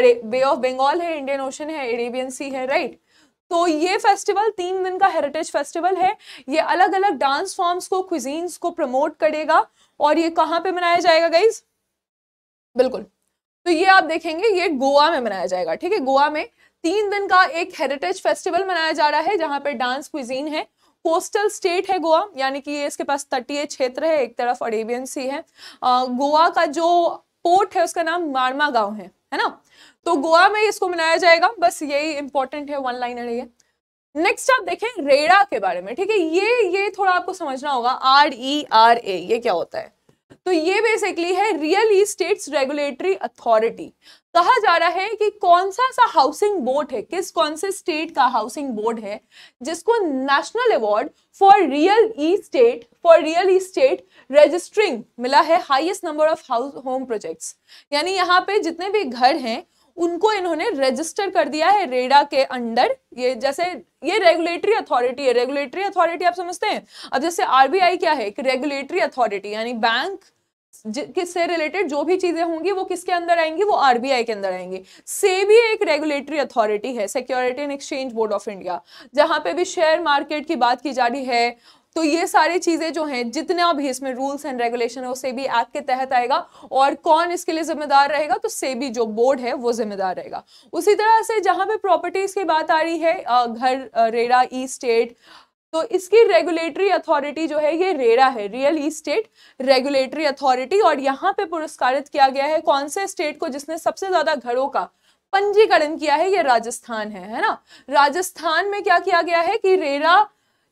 अरे बे ऑफ बंगाल है इंडियन ओशन है अरेबियन सी है राइट तो ये फेस्टिवल तीन दिन का हेरिटेज फेस्टिवल है ये अलग अलग डांस फॉर्म्स को क्विजींस को प्रमोट करेगा और ये कहाँ पे मनाया जाएगा गाइज बिल्कुल तो ये आप देखेंगे ये गोवा में मनाया जाएगा ठीक है गोवा में तीन दिन का एक हेरिटेज फेस्टिवल मनाया जा रहा है जहाँ पे डांस क्विजीन है कोस्टल स्टेट है गोवा यानी कि ये इसके पास तटीय क्षेत्र है एक तरफ अरेबियन सी है गोवा का जो पोर्ट है उसका नाम मारमा गाँव है है ना तो गोवा में इसको मनाया जाएगा बस यही इंपॉर्टेंट है वन लाइनर है ये नेक्स्ट आप देखें रेडा के बारे में ठीक है ये ये थोड़ा आपको समझना होगा आर ई आर ए ये क्या होता है तो ये बेसिकली है रियल इस्टेट्स रेगुलेटरी अथॉरिटी कहा जा रहा है कि कौन सा सा हाउसिंग बोर्ड है किस कौन से स्टेट का हाउसिंग बोर्ड है जिसको national award for real estate for real estate मिला है highest number of house home projects यानी यहाँ पे जितने भी घर हैं उनको इन्होंने रजिस्टर कर दिया है रेडा के अंडर ये जैसे ये रेगुलेटरी अथॉरिटी है रेगुलेटरी अथॉरिटी आप समझते हैं अब जैसे आरबीआई क्या है एक रेगुलेटरी अथॉरिटी यानी बैंक किससे रिलेटेड जो भी चीजें होंगी वो किसके अंदर आएंगी वो आरबीआई के अंदर आएंगी सेबी एक रेगुलेटरी अथॉरिटी है security and exchange board of India जहां पे भी शेयर मार्केट की बात की जा रही है तो ये सारी चीज़ें जो हैं जितना भी इसमें रूल्स एंड रेगुलेशन है वो सेबी एक्ट के तहत आएगा और कौन इसके लिए जिम्मेदार रहेगा तो सेबी जो बोर्ड है वो जिम्मेदार रहेगा उसी तरह से जहाँ पे प्रॉपर्टीज़ की बात आ रही है घर रेरा ई स्टेट तो इसकी रेगुलेटरी अथॉरिटी जो है ये रेरा है रियल इस्टेट रेगुलेटरी अथॉरिटी और यहाँ पे पुरस्कारित किया गया है कौन से स्टेट को जिसने सबसे ज्यादा घरों का पंजीकरण किया है ये राजस्थान है है ना राजस्थान में क्या किया गया है कि रेरा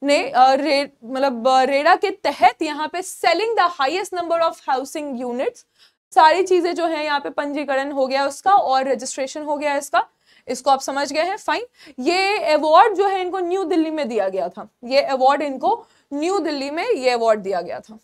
ने रे, मतलब रेडा के तहत यहाँ पे selling the highest number of housing units सारी चीज़ें जो है यहाँ पे पंजीकरण हो गया उसका और रजिस्ट्रेशन हो गया इसका इसको आप समझ गए हैं फाइन ये अवार्ड जो है इनको न्यू दिल्ली में दिया गया था ये अवार्ड इनको न्यू दिल्ली में ये अवार्ड दिया गया था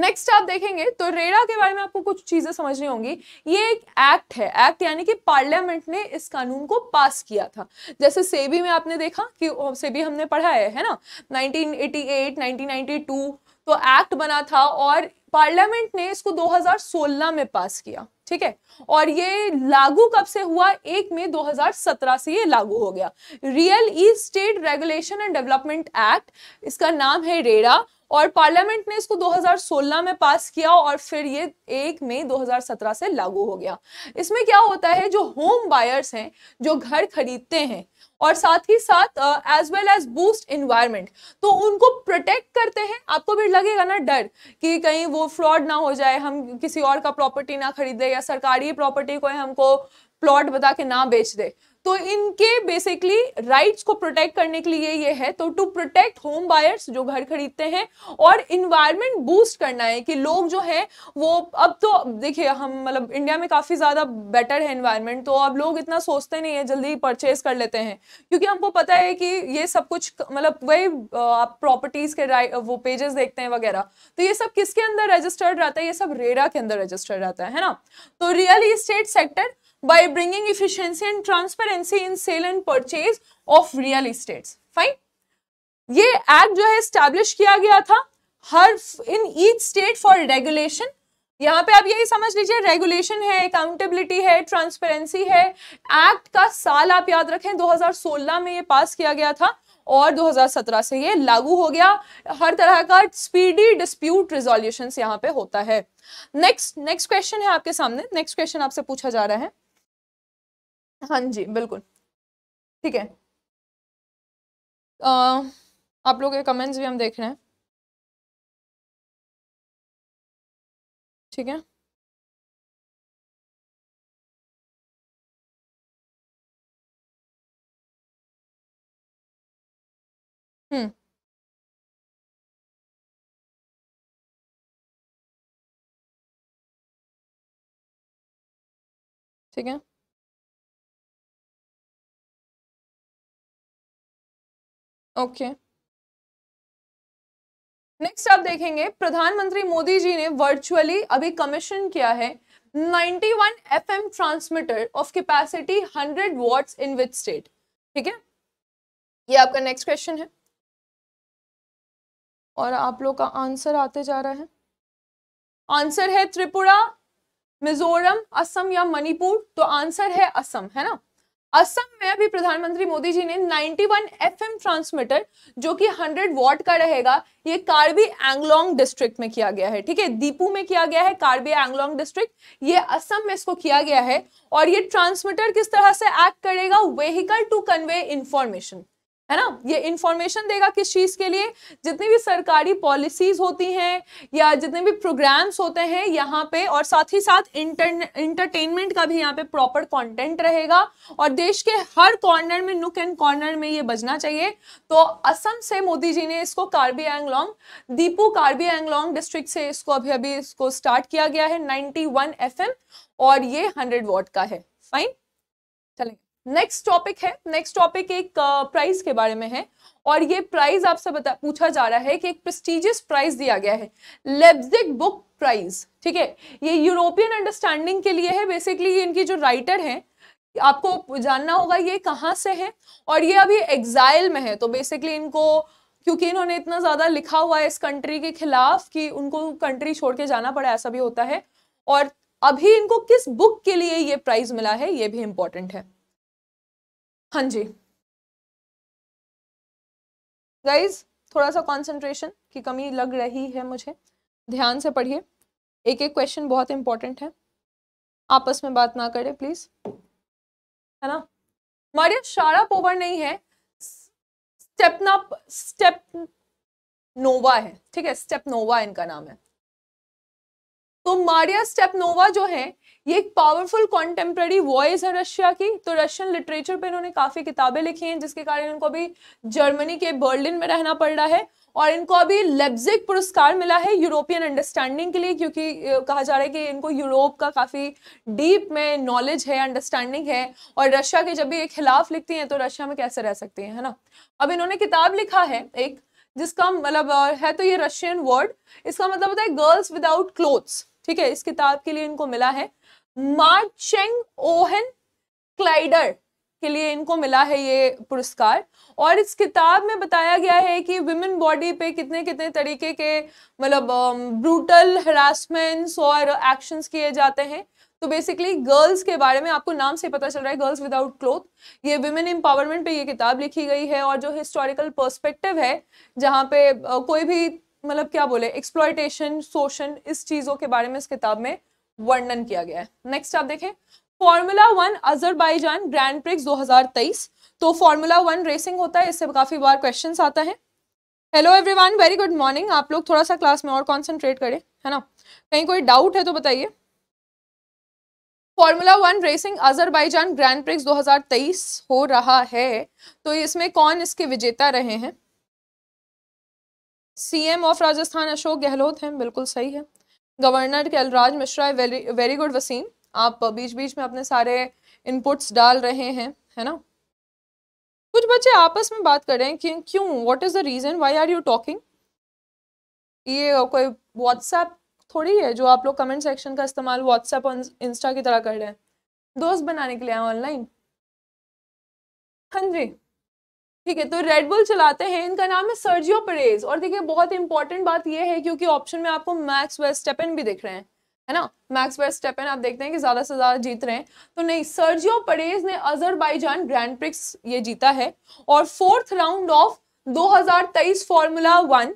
नेक्स्ट आप देखेंगे तो रेरा के बारे में आपको कुछ चीज़ें समझनी होंगी ये एक एक्ट है एक्ट यानी कि पार्लियामेंट ने इस कानून को पास किया था जैसे सेबी में आपने देखा कि सेबी हमने पढ़ा है है ना 1988 1992 तो एक्ट बना था और पार्लियामेंट ने इसको 2016 में पास किया ठीक है और ये लागू कब से हुआ एक मई 2017 से ये लागू हो गया real estate regulation and development act इसका नाम है रेरा और पार्लियामेंट ने इसको 2016 में पास किया और फिर ये एक मई 2017 से लागू हो गया इसमें क्या होता है जो होम बायर्स हैं जो घर खरीदते हैं और साथ ही साथ as well as boost environment तो उनको प्रोटेक्ट करते हैं आपको भी लगेगा ना डर कि कहीं वो फ्रॉड ना हो जाए हम किसी और का प्रॉपर्टी ना खरीदे या सरकारी प्रॉपर्टी को हमको प्लॉट बता के ना बेच दे तो इनके बेसिकली राइट्स को प्रोटेक्ट करने के लिए ये है तो टू प्रोटेक्ट होम बायर्स जो घर खरीदते हैं और इन्वायरमेंट बूस्ट करना है कि लोग जो है वो अब तो देखिए हम मतलब इंडिया में काफ़ी ज़्यादा बेटर है इन्वायरमेंट तो अब लोग इतना सोचते नहीं है जल्दी परचेज कर लेते हैं क्योंकि हमको पता है कि ये सब कुछ मतलब वही आप प्रॉपर्टीज़ के राइट वो पेजेस देखते हैं वगैरह तो ये सब किसके अंदर रजिस्टर्ड रहता है ये सब रेरा के अंदर रजिस्टर्ड रहता है है ना तो real estate sector by bringing efficiency and transparency in sale and purchase of real estates fine ये एक्ट जो है स्टैब्लिश किया गया था हर in each state for regulation यहाँ पे आप यही समझ लीजिए रेगुलेशन है अकाउंटेबिलिटी है ट्रांसपेरेंसी है एक्ट का साल आप याद रखें 2016 में ये पास किया गया था और 2017 से ये लागू हो गया हर तरह का स्पीडी डिस्प्यूट रिजोल्यूशन यहाँ पे होता है नेक्स्ट नेक्स्ट क्वेश्चन है आपके सामने नेक्स्ट क्वेश्चन आपसे पूछा जा रहा है हाँ जी बिल्कुल ठीक है आ, आप लोग के कमेंट्स भी हम देख रहे हैं ठीक है हम्म। ठीक है ओके नेक्स्ट आप देखेंगे प्रधानमंत्री मोदी जी ने वर्चुअली अभी कमीशन किया है 91 FM transmitter of capacity 100 watts in which state ठीक है ये आपका नेक्स्ट क्वेश्चन है और आप लोग का आंसर आते जा रहा है आंसर है त्रिपुरा मिजोरम असम या मणिपुर तो आंसर है असम है ना असम में अभी प्रधानमंत्री मोदी जी ने 91 एफएम ट्रांसमीटर जो कि 100 वॉट का रहेगा ये कार्बी एंगलोंग डिस्ट्रिक्ट में किया गया है ठीक है दीपू में किया गया है कार्बी एंगलोंग डिस्ट्रिक्ट ये असम में इसको किया गया है और ये ट्रांसमीटर किस तरह से एक्ट करेगा वेहीकल टू कन्वे इंफॉर्मेशन है ना ये इंफॉर्मेशन देगा किस चीज़ के लिए जितनी भी सरकारी पॉलिसीज़ होती हैं या जितने भी प्रोग्राम्स होते हैं यहाँ पे और साथ ही साथ इंटरटेनमेंट का भी यहाँ पे प्रॉपर कंटेंट रहेगा और देश के हर कॉर्नर में नुक एंड कॉर्नर में ये बजना चाहिए तो असम से मोदी जी ने इसको कार्बी एंगलोंग दीपू कार्बी एंगलोंग डिस्ट्रिक्ट से इसको अभी अभी इसको स्टार्ट किया गया है नाइन्टी वन और ये हंड्रेड वॉट का है फाइन चलेंगे नेक्स्ट टॉपिक है नेक्स्ट टॉपिक एक प्राइज के बारे में है और ये प्राइज आपसे बता पूछा जा रहा है कि एक प्रेस्टिजियस प्राइज दिया गया है लेब्जिक बुक प्राइज ठीक है ये यूरोपियन अंडरस्टैंडिंग के लिए है बेसिकली ये इनकी जो राइटर हैं आपको जानना होगा ये कहाँ से है और ये अभी एग्जाइल में है तो बेसिकली इनको क्योंकि इन्होंने इतना ज़्यादा लिखा हुआ है इस कंट्री के खिलाफ कि उनको कंट्री छोड़ के जाना पड़ा ऐसा भी होता है और अभी इनको किस बुक के लिए ये प्राइज़ मिला है ये भी इम्पोर्टेंट है हाँ जी गाइज थोड़ा सा कंसंट्रेशन की कमी लग रही है मुझे ध्यान से पढ़िए एक एक क्वेश्चन बहुत इंपॉर्टेंट है आपस में बात ना करें प्लीज है ना मारिया शारा पोवर नहीं है स्टेपना स्टेप नोवा है ठीक है स्टेपनोवा इनका नाम है तो मारिया स्टेपनोवा जो है ये एक पावरफुल कॉन्टेम्प्रेरी वॉइस है रशिया की तो रशियन लिटरेचर पे इन्होंने काफ़ी किताबें लिखी हैं जिसके कारण इनको अभी जर्मनी के बर्लिन में रहना पड़ रहा है और इनको अभी लेब्जिक पुरस्कार मिला है यूरोपियन अंडरस्टैंडिंग के लिए क्योंकि कहा जा रहा है कि इनको यूरोप का काफ़ी डीप में नॉलेज है अंडरस्टैंडिंग है और रशिया के जब भी ये खिलाफ लिखती हैं तो रशिया में कैसे रह सकती हैं है ना अब इन्होंने किताब लिखा है एक जिसका मतलब है तो ये रशियन वर्ड इसका मतलब होता है गर्ल्स विदाउट क्लोथ्स ठीक है इस किताब के लिए इनको मिला है मार्चेंग ओहन क्लाइडर के लिए इनको मिला है ये पुरस्कार और इस किताब में बताया गया है कि वुमेन बॉडी पे कितने कितने तरीके के मतलब ब्रूटल um, हरासमेंट्स और एक्शंस किए जाते हैं तो बेसिकली गर्ल्स के बारे में आपको नाम से पता चल रहा है गर्ल्स विदाउट क्लोथ ये वुमेन एम्पावरमेंट पे ये किताब लिखी गई है और जो हिस्टोरिकल पर्स्पेक्टिव है जहाँ पे कोई भी मतलब क्या बोले एक्सप्लॉयटेशन शोषण इस चीज़ों के बारे में इस किताब में वर्णन किया गया है नेक्स्ट आप देखें formula one Azerbaijan grand prix 2023 तो फॉर्मूला वन रेसिंग होता है इससे काफ़ी बार क्वेश्चन आता है hello everyone very good morning आप लोग थोड़ा सा क्लास में और कॉन्सेंट्रेट करें है ना कहीं कोई डाउट है तो बताइए formula one racing Azerbaijan grand prix 2023 हो रहा है तो इसमें कौन इसके विजेता रहे हैं सीएम ऑफ राजस्थान अशोक गहलोत हैं बिल्कुल सही है governor Kalraj Mishra very very good Wasim आप बीच बीच में अपने सारे इनपुट्स डाल रहे हैं है ना कुछ बच्चे आपस में बात कर रहे हैं कि क्यों what is the reason why are you talking ये कोई व्हाट्सएप थोड़ी है जो आप लोग कमेंट सेक्शन का इस्तेमाल व्हाट्सएप और इंस्टा की तरह कर रहे हैं दोस्त बनाने के लिए ऑनलाइन हाँ जी ठीक है तो रेड बुल चलाते हैं इनका नाम है सर्जियो परेज और देखिए बहुत इंपॉर्टेंट बात यह है क्योंकि ऑप्शन में आपको मैक्स वेस्टेपन भी दिख रहे हैं है ना मैक्स वेस्टेपन आप देखते हैं कि ज़्यादा से ज़्यादा जीत रहे हैं तो नहीं सर्जियो परेज ने अजरबैजान ग्रैंड प्रिक्स ये जीता है और fourth round of 2023 formula one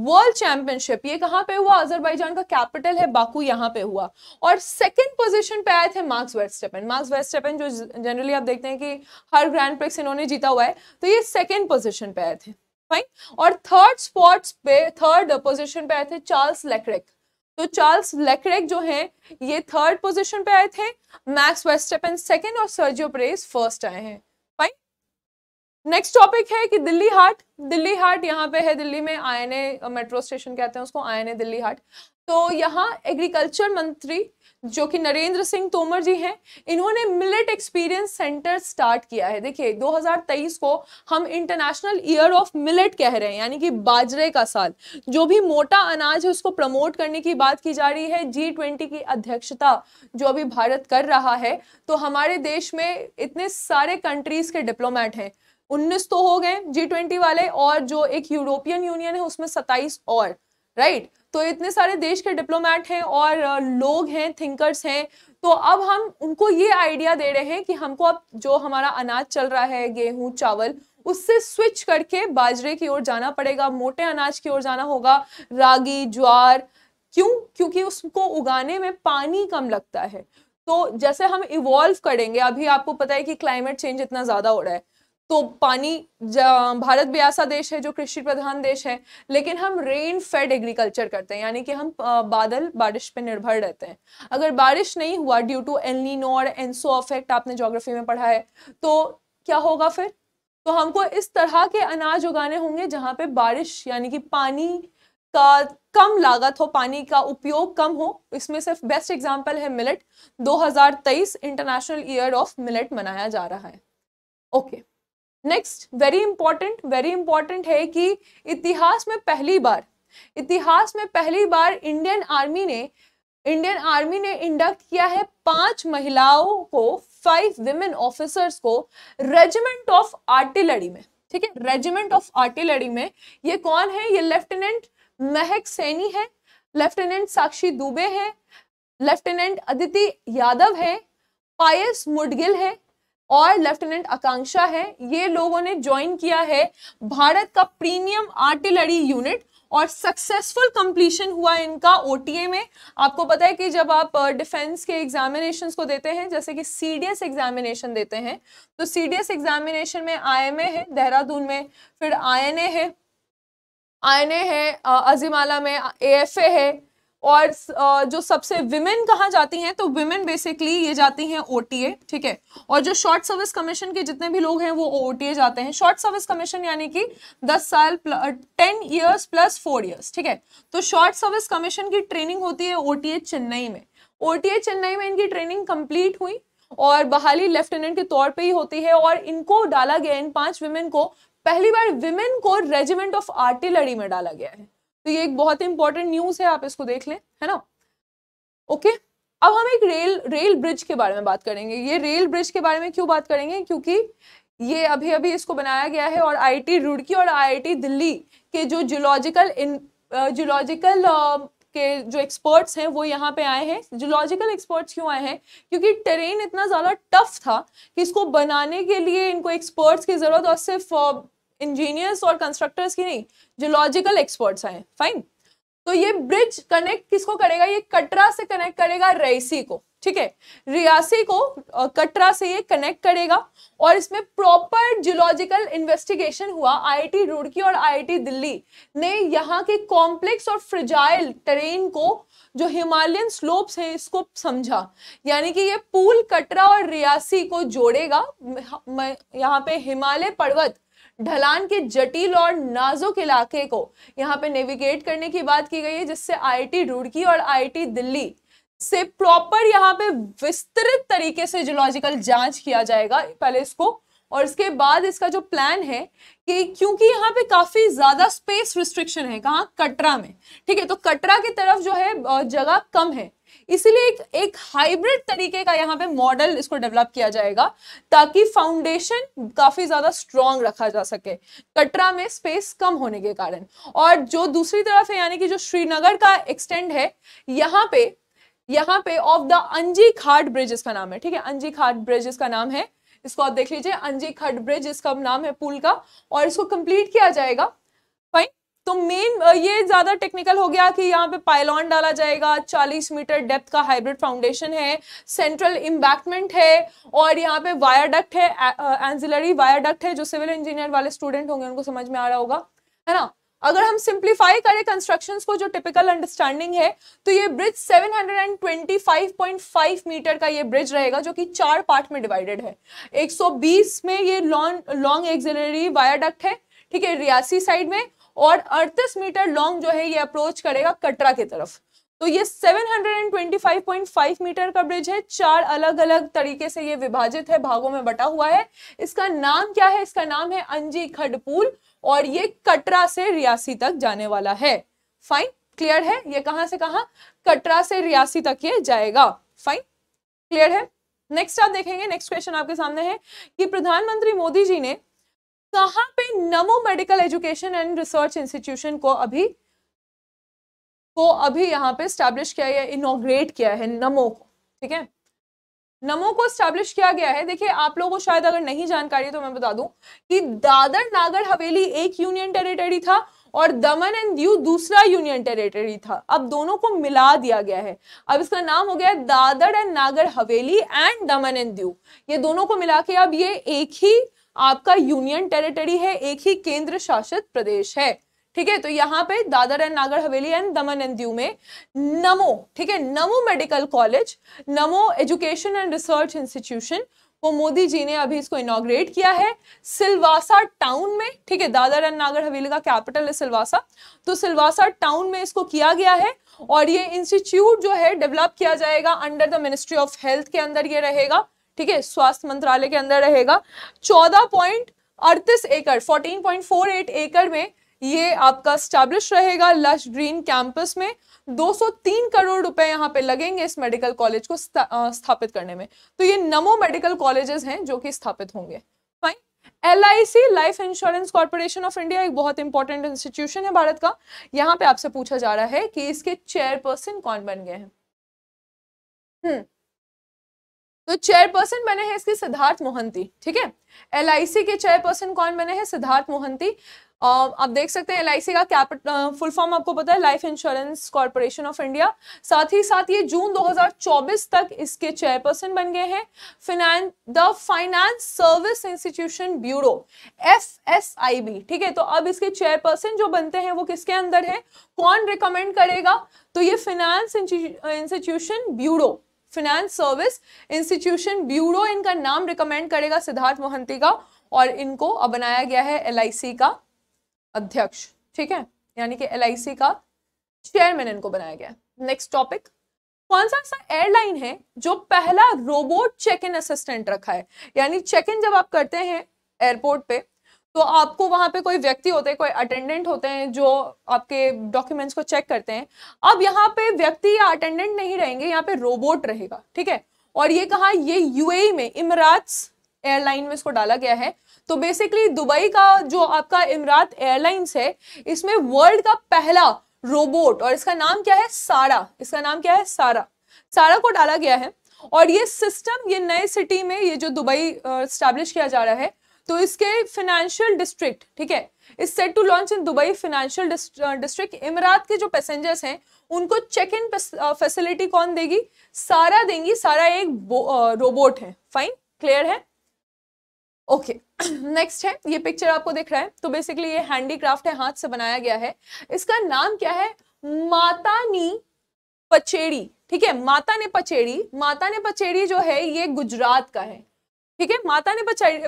world championship ये कहाँ पे हुआ अजरबैजान का कैपिटल है बाकू यहाँ पे हुआ और सेकंड पोजीशन पे आए थे मार्क्स वेस्टेपन मार्क्स वेस्टेपन जो जनरली आप देखते हैं कि हर ग्रैंड प्रिक्स इन्होंने जीता हुआ है तो ये सेकंड पोजीशन पे आए थे फाइन और थर्ड स्पॉट्स पे थर्ड पोजिशन पे आए थे चार्ल्स लेक्रेक तो चार्ल्स लेक्रेक जो है ये थर्ड पोजिशन पे आए थे मैक्स वेस्टेपन सेकेंड और सर्जियो प्रेस फर्स्ट आए हैं नेक्स्ट टॉपिक है कि दिल्ली हाट दिल्ली हाट यहाँ पे है दिल्ली में I N A metro station कहते हैं उसको आई एन ए दिल्ली हाट तो यहाँ एग्रीकल्चर मंत्री जो कि नरेंद्र सिंह तोमर जी हैं इन्होंने मिलेट एक्सपीरियंस सेंटर स्टार्ट किया है देखिए 2023 को हम इंटरनेशनल ईयर ऑफ मिलेट कह रहे हैं यानी कि बाजरे का साल जो भी मोटा अनाज है उसको प्रमोट करने की बात की जा रही है जी ट्वेंटी की अध्यक्षता जो अभी भारत कर रहा है तो हमारे देश में इतने सारे कंट्रीज के डिप्लोमेट हैं उन्नीस तो हो गए जी ट्वेंटी वाले और जो एक यूरोपियन यूनियन है उसमें सत्ताईस और राइट right? तो इतने सारे देश के डिप्लोमेट हैं और लोग हैं थिंकर्स हैं तो अब हम उनको ये आइडिया दे रहे हैं कि हमको अब जो हमारा अनाज चल रहा है गेहूं चावल उससे स्विच करके बाजरे की ओर जाना पड़ेगा मोटे अनाज की ओर जाना होगा रागी ज्वार क्यों क्योंकि उसको उगाने में पानी कम लगता है तो जैसे हम इवॉल्व करेंगे अभी आपको पता है कि क्लाइमेट चेंज इतना ज़्यादा हो रहा है तो पानी भारत भी ऐसा देश है जो कृषि प्रधान देश है लेकिन हम रेन फेड एग्रीकल्चर करते हैं यानी कि हम बादल बारिश पे निर्भर रहते हैं अगर बारिश नहीं हुआ ड्यू टू एलिनो और एनसो अफेक्ट आपने जोग्राफी में पढ़ा है तो क्या होगा फिर तो हमको इस तरह के अनाज उगाने होंगे जहाँ पे बारिश यानी कि पानी का कम लागत हो पानी का उपयोग कम हो इसमें सिर्फ बेस्ट एग्जांपल है millet 2023 international year of millet मनाया जा रहा है okay okay. Next very important very important है कि इतिहास में पहली बार इतिहास में पहली बार इंडियन आर्मी ने इंडियन आर्मी ने इंडक्ट किया है पांच महिलाओं को फाइव विमेन ऑफिसर्स को रेजिमेंट ऑफ आर्टिलरी में ठीक है रेजिमेंट ऑफ आर्टिलरी में ये कौन है ये लेफ्टिनेंट महक सैनी है लेफ्टिनेंट साक्षी दुबे है लेफ्टिनेंट अदिति यादव है पायस मुडगिल है और लेफ्टिनेंट आकांक्षा है ये लोगों ने ज्वाइन किया है भारत का प्रीमियम आर्टिलरी यूनिट और सक्सेसफुल कंप्लीशन हुआ इनका ओ में आपको पता है कि जब आप डिफेंस के एग्जामिनेशन को देते हैं जैसे कि सी एग्जामिनेशन देते हैं तो सी एग्जामिनेशन में आई है देहरादून में फिर आई है आई है अजीमाला में ए है और जो सबसे विमेन कहाँ जाती हैं तो विमेन बेसिकली ये जाती हैं ओ ठीक है और जो शॉर्ट सर्विस कमीशन के जितने भी लोग हैं वो ओ जाते हैं शॉर्ट सर्विस कमीशन यानी कि दस साल ten years plus four years ठीक है तो शॉर्ट सर्विस कमीशन की ट्रेनिंग होती है ओ चेन्नई में ओ चेन्नई में इनकी ट्रेनिंग कंप्लीट हुई और बहाली लेफ्टिनेंट के तौर पर ही होती है और इनको डाला गया इन पांच विमेन को पहली बार विमेन को रेजिमेंट ऑफ आर्टिलरी में डाला गया है तो ये एक बहुत ही इंपॉर्टेंट न्यूज है आप इसको देख लें है ना ओके अब हम एक रेल रेल ब्रिज के बारे में बात करेंगे ये रेल ब्रिज के बारे में क्यों बात करेंगे क्योंकि ये अभी अभी इसको बनाया गया है और आईआईटी रुड़की और आईआईटी दिल्ली के जो इन जुलॉजिकल के जो एक्सपर्ट्स हैं वो यहाँ पे आए हैं जुलॉजिकल एक्सपर्ट्स क्यों आए हैं क्योंकि टेरेन इतना ज़्यादा टफ था कि इसको बनाने के लिए इनको एक्सपर्ट्स की ज़रूरत और सिर्फ इंजीनियर्स और कंस्ट्रक्टर्स की नहीं जियोलॉजिकल एक्सपर्ट्स आए फाइन तो ये ब्रिज कनेक्ट किसको करेगा ये कटरा से कनेक्ट करेगा रईसी को ठीक है रियासी को कटरा से ये कनेक्ट करेगा और इसमें प्रॉपर जियोलॉजिकल इन्वेस्टिगेशन हुआ आईआईटी रुड़की और आईआईटी दिल्ली ने यहाँ के कॉम्प्लेक्स और फ्रिजाइल ट्रेन को जो हिमालयन स्लोप्स हैं इसको समझा यानी कि ये पुल कटरा और रियासी को जोड़ेगा यहाँ पे हिमालय पर्वत ढलान के जटिल और नाजुक इलाके को यहाँ पे नेविगेट करने की बात की गई है जिससे आईआईटी रुड़की और आईआईटी दिल्ली से प्रॉपर यहाँ पे विस्तृत तरीके से जोलॉजिकल जांच किया जाएगा पहले इसको और इसके बाद इसका जो प्लान है कि क्योंकि यहाँ पे काफ़ी ज़्यादा स्पेस रिस्ट्रिक्शन है कहाँ कटरा में ठीक है तो कटरा की तरफ जो है जगह कम है इसीलिए एक, एक हाइब्रिड तरीके का यहाँ पे मॉडल इसको डेवलप किया जाएगा ताकि फाउंडेशन काफी ज्यादा स्ट्रॉन्ग रखा जा सके कटरा में स्पेस कम होने के कारण और जो दूसरी तरफ है यानी कि जो श्रीनगर का एक्सटेंड है यहाँ पे यहाँ पे ऑफ द अंजी खाट ब्रिज इसका नाम है ठीक है अंजी खाट ब्रिज इसका नाम है इसको आप देख लीजिए अंजी खट ब्रिज इसका नाम है पुल का और इसको कंप्लीट किया जाएगा फाइन तो मेन ये ज़्यादा टेक्निकल हो गया कि यहाँ पे पायलॉन डाला जाएगा 40 मीटर डेप्थ का हाइब्रिड फाउंडेशन है सेंट्रल इम्बैक्टमेंट है और यहाँ पे वायरडक्ट है एंजिलरी वायरडक्ट है जो सिविल इंजीनियर वाले स्टूडेंट होंगे उनको समझ में आ रहा होगा है ना अगर हम सिंप्लीफाई करें कंस्ट्रक्शन को जो टिपिकल अंडरस्टैंडिंग है तो ये ब्रिज 725.5 मीटर का ये ब्रिज रहेगा जो कि चार पार्ट में डिवाइडेड है 120 में ये लॉन्ग लॉन्ग एक्सिलरी वायरडक्ट है ठीक है रियासी साइड में और अड़तीस मीटर लॉन्ग जो है ये अप्रोच करेगा कटरा की तरफ तो ये 725.5 मीटर का ब्रिज है चार अलग अलग तरीके से ये विभाजित है भागों में बटा हुआ है इसका नाम क्या है इसका नाम है अंजी खडपुल और ये कटरा से रियासी तक जाने वाला है फाइन क्लियर है ये कहां से कहा कटरा से रियासी तक ये जाएगा फाइन क्लियर है नेक्स्ट आप देखेंगे नेक्स्ट क्वेश्चन आपके सामने है कि प्रधानमंत्री मोदी जी ने कहां पे Namo medical education and research institution को अभी को अभी यहाँ पे स्टैब्लिश किया गया इनोग्रेट किया है नमो को ठीक है नमो को स्टैब्लिश किया गया है देखिए आप लोगों को शायद अगर नहीं जानकारी तो मैं बता दूं कि दादर नागर हवेली एक यूनियन टेरिटरी था और दमन एंड दीव दूसरा यूनियन टेरिटरी था अब दोनों को मिला दिया गया है अब इसका नाम हो गया दादर एंड नागर हवेली एंड दमन एंड दीव ये दोनों को मिला के अब ये एक ही आपका यूनियन टेरिटरी है एक ही केंद्र शासित प्रदेश है ठीक है तो यहाँ पे दादर एंड नागर हवेली एंड दमन एंड दीव में नमो ठीक है Namo medical college Namo education and research institution वो मोदी जी ने अभी इसको इनोग्रेट किया है सिलवासा टाउन में ठीक है दादर एंड नागर हवेली का कैपिटल है सिलवासा तो सिलवासा टाउन में इसको किया गया है और ये इंस्टीट्यूट जो है डेवलप किया जाएगा under the ministry of health के अंदर ये रहेगा ठीक है स्वास्थ्य मंत्रालय के अंदर रहेगा चौदह पॉइंट अड़तीस एकड़ फोर्टीन पॉइंट फोर एट एकड़ में ये आपका स्टैब्लिश रहेगा लश ग्रीन कैंपस में 203 करोड़ रुपए यहाँ पे लगेंगे इस मेडिकल कॉलेज को स्थापित करने में तो ये नमो मेडिकल कॉलेजेस हैं जो कि स्थापित होंगे fine L life insurance corporation of India एक बहुत इंपॉर्टेंट इंस्टीट्यूशन है भारत का यहाँ पे आपसे पूछा जा रहा है कि इसके चेयरपर्सन कौन बन गए हैं हम्म तो चेयरपर्सन बने हैं इसके सिद्धार्थ मोहंती ठीक है एल के चेयरपर्सन कौन बने हैं सिद्धार्थ मोहंती आप देख सकते हैं एल का कैपिटल फुल फॉर्म आपको पता है life insurance corporation of India साथ ही साथ ये जून 2024 तक इसके चेयरपर्सन बन गए हैं finance the finance service institution bureau F ठीक है तो अब इसके चेयरपर्सन जो बनते हैं वो किसके अंदर है कौन रिकमेंड करेगा तो ये finance institution bureau finance service institution bureau इनका नाम रिकमेंड करेगा सिद्धार्थ मोहंती का और इनको अब बनाया गया है एल का अध्यक्ष ठीक है यानी कि एल का चेयरमैन इनको बनाया गया नेक्स्ट टॉपिक कौन सा ऐसा एयरलाइन है जो पहला रोबोट चेक इन असिस्टेंट रखा है यानी चेक इन जब आप करते हैं एयरपोर्ट पे तो आपको वहाँ पे कोई व्यक्ति होते हैं कोई अटेंडेंट होते हैं जो आपके डॉक्यूमेंट्स को चेक करते हैं अब यहाँ पे व्यक्ति या अटेंडेंट नहीं रहेंगे यहाँ पे रोबोट रहेगा ठीक है और ये कहा ये यूएई e में इमरात एयरलाइन में इसको डाला गया है तो बेसिकली दुबई का जो आपका इमरात एयरलाइंस है इसमें वर्ल्ड का पहला रोबोट और इसका नाम क्या है सारा इसका नाम क्या है सारा सारा को डाला गया है और ये सिस्टम ये नए सिटी में ये जो दुबई स्टैब्लिश किया जा रहा है तो इसके फिनेंशियल डिस्ट्रिक्ट ठीक है is set to launch in Dubai financial district इमरात के जो पैसेंजर्स हैं उनको चेक इन फैसिलिटी कौन देगी सारा देंगी सारा एक रोबोट uh, है फाइन क्लियर है ओके okay. नेक्स्ट *clears throat* है ये पिक्चर आपको दिख रहा है तो बेसिकली ये हैंडीक्राफ्ट है हाथ से बनाया गया है इसका नाम क्या है मातानी पचेड़ी ठीक है माता ने पचेड़ी माता ने पचेड़ी जो है ये गुजरात का है ठीक है माता ने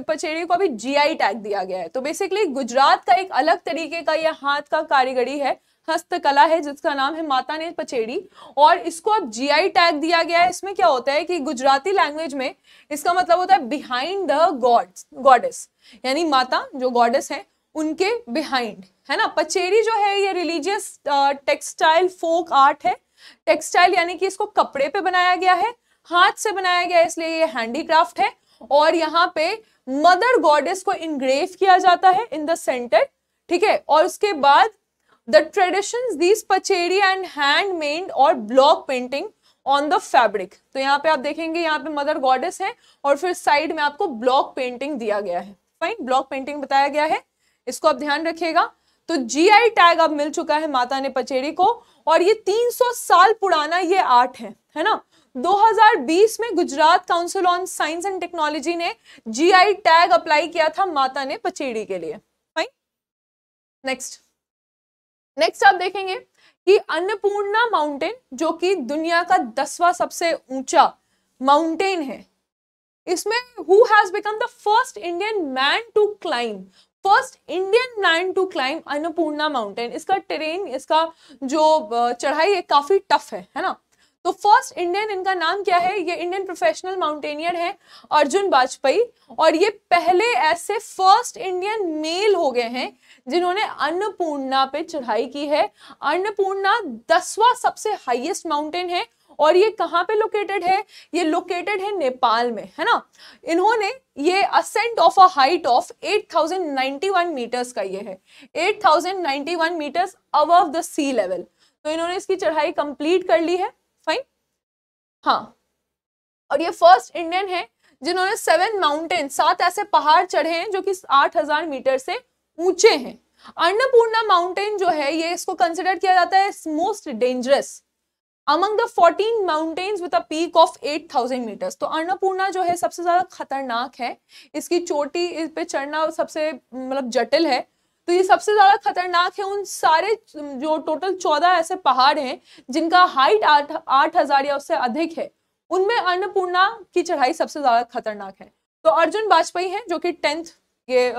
पचेड़ी को अभी जीआई टैग दिया गया है तो बेसिकली गुजरात का एक अलग तरीके का यह हाथ का कारीगरी है हस्तकला है जिसका नाम है माता ने पचेड़ी और इसको अब जीआई टैग दिया गया है इसमें क्या होता है कि गुजराती लैंग्वेज में इसका मतलब होता है बिहाइंड द गॉड्स गॉडेस यानी माता जो गॉडेस है उनके बिहाइंड है ना पचेरी जो है ये रिलीजियस टेक्सटाइल फोक आर्ट है टेक्सटाइल यानी कि इसको कपड़े पे बनाया गया है हाथ से बनाया गया है इसलिए ये हैंडीक्राफ्ट है और यहाँ पे मदर गॉडेस को इनग्रेव किया जाता है इन द सेंटर ठीक है और उसके बाद the tradition these Pachedi and handmade और block painting on the fabric तो यहाँ पे आप देखेंगे यहाँ पे मदर गॉडेस है और फिर साइड में आपको ब्लॉक पेंटिंग दिया गया है फाइन ब्लॉक पेंटिंग बताया गया है इसको आप ध्यान रखिएगा तो जीआई टैग अब मिल चुका है माता ने पचेरी को और ये 300 साल पुराना ये आर्ट है है ना 2020 में Gujarat council on science and technology ने जीआई टैग अप्लाई किया था माता ने पचेड़ी के लिए नेक्स्ट नेक्स्ट आप देखेंगे कि अन्नपूर्णा माउंटेन जो कि दुनिया का दसवां सबसे ऊंचा माउंटेन है इसमें who has become the first Indian man to climb first Indian man to climb Annapurna mountain इसका ट्रेन इसका जो चढ़ाई है काफी टफ है है ना तो फर्स्ट इंडियन इनका नाम क्या है ये इंडियन प्रोफेशनल माउंटेनियर है अर्जुन वाजपेयी और ये पहले ऐसे फर्स्ट इंडियन मेल हो गए हैं जिन्होंने अन्नपूर्णा पे चढ़ाई की है अन्नपूर्णा दसवा सबसे हाईएस्ट माउंटेन है और ये कहाँ पे लोकेटेड है ये लोकेटेड है नेपाल में है ना इन्होंने ये ascent of a height of 8091 metres का ये है 8091 metres above the sea level तो इन्होंने इसकी चढ़ाई कंप्लीट कर ली है फाइन हाँ और ये फर्स्ट इंडियन है जिन्होंने सेवन माउंटेन सात ऐसे पहाड़ चढ़े हैं जो कि आठ हजार मीटर से ऊंचे हैं अन्नपूर्णा माउंटेन जो है ये इसको कंसिडर किया जाता है most dangerous among the 14 mountains with a peak of 8000 metres तो अन्नपूर्णा जो है सबसे ज़्यादा खतरनाक है इसकी चोटी इस पे चढ़ना सबसे मतलब जटिल है तो ये सबसे ज़्यादा खतरनाक है उन सारे जो टोटल 14 ऐसे पहाड़ हैं जिनका हाइट आठ आठ हज़ार या उससे अधिक है उनमें अन्नपूर्णा की चढ़ाई सबसे ज़्यादा खतरनाक है तो अर्जुन वाजपेयी है जो कि टेंथ ये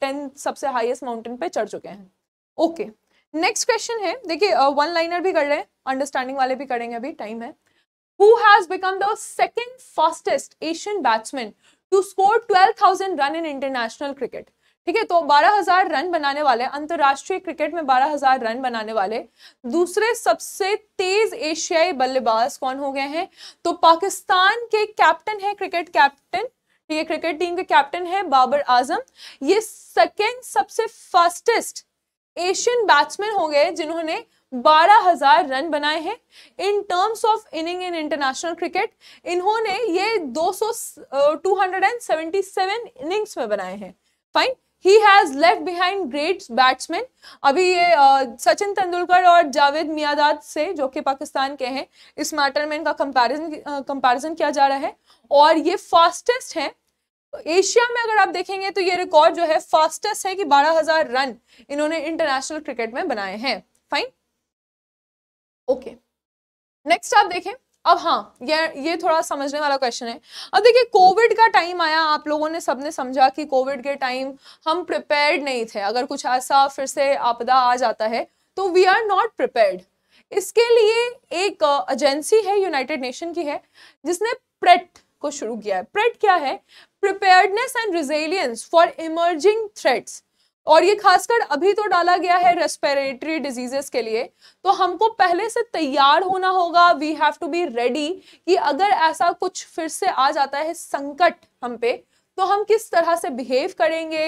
टेंथ सबसे हाइएस्ट माउंटेन पे चढ़ चुके हैं ओके okay. नेक्स्ट क्वेश्चन है देखिए वन लाइनर भी कर रहे हैं अंडरस्टैंडिंग वाले भी करेंगे अभी टाइम है who has become the second fastest Asian batsman to score 12,000 run in international cricket ठीक है तो 12,000 रन बनाने वाले अंतर्राष्ट्रीय क्रिकेट में 12,000 रन बनाने वाले दूसरे सबसे तेज एशियाई बल्लेबाज कौन हो गए हैं तो पाकिस्तान के कैप्टन है क्रिकेट कैप्टन ये क्रिकेट टीम के कैप्टन है बाबर आजम ये सेकेंड सबसे फास्टेस्ट एशियन बैट्समैन हो गए जिन्होंने 12,000 रन बनाए हैं in terms of inning in international cricket इन्होंने ये 200 277 इनिंग्स में बनाए हैं fine he has left behind great batsman अभी ये सचिन तेंदुलकर और जावेद मियादाद से जो कि पाकिस्तान के हैं इस मैटर में इनका कंपैरिजन कंपैरिजन किया जा रहा है और ये फास्टेस्ट हैं तो एशिया में अगर आप देखेंगे तो ये रिकॉर्ड जो है फास्टेस्ट है कि 12000 रन इन्होंने इंटरनेशनल क्रिकेट में बनाए हैं फाइन ओके नेक्स्ट आप देखें अब हाँ ये ये थोड़ा समझने वाला क्वेश्चन है अब देखिए कोविड का टाइम आया आप लोगों ने सबने समझा कि कोविड के टाइम हम प्रिपेयर्ड नहीं थे अगर कुछ ऐसा फिर से आपदा आ जाता है तो वी आर नॉट प्रिपेयर्ड इसके लिए एक एजेंसी है यूनाइटेड नेशन की है जिसने प्रेट को शुरू किया है प्रेट क्या है preparedness and resilience for emerging threats और ये खासकर अभी तो डाला गया है रेस्पिरेटरी डिजीजेस के लिए तो हमको पहले से तैयार होना होगा we have to be ready कि अगर ऐसा कुछ फिर से आ जाता है संकट हम पे तो हम किस तरह से बिहेव करेंगे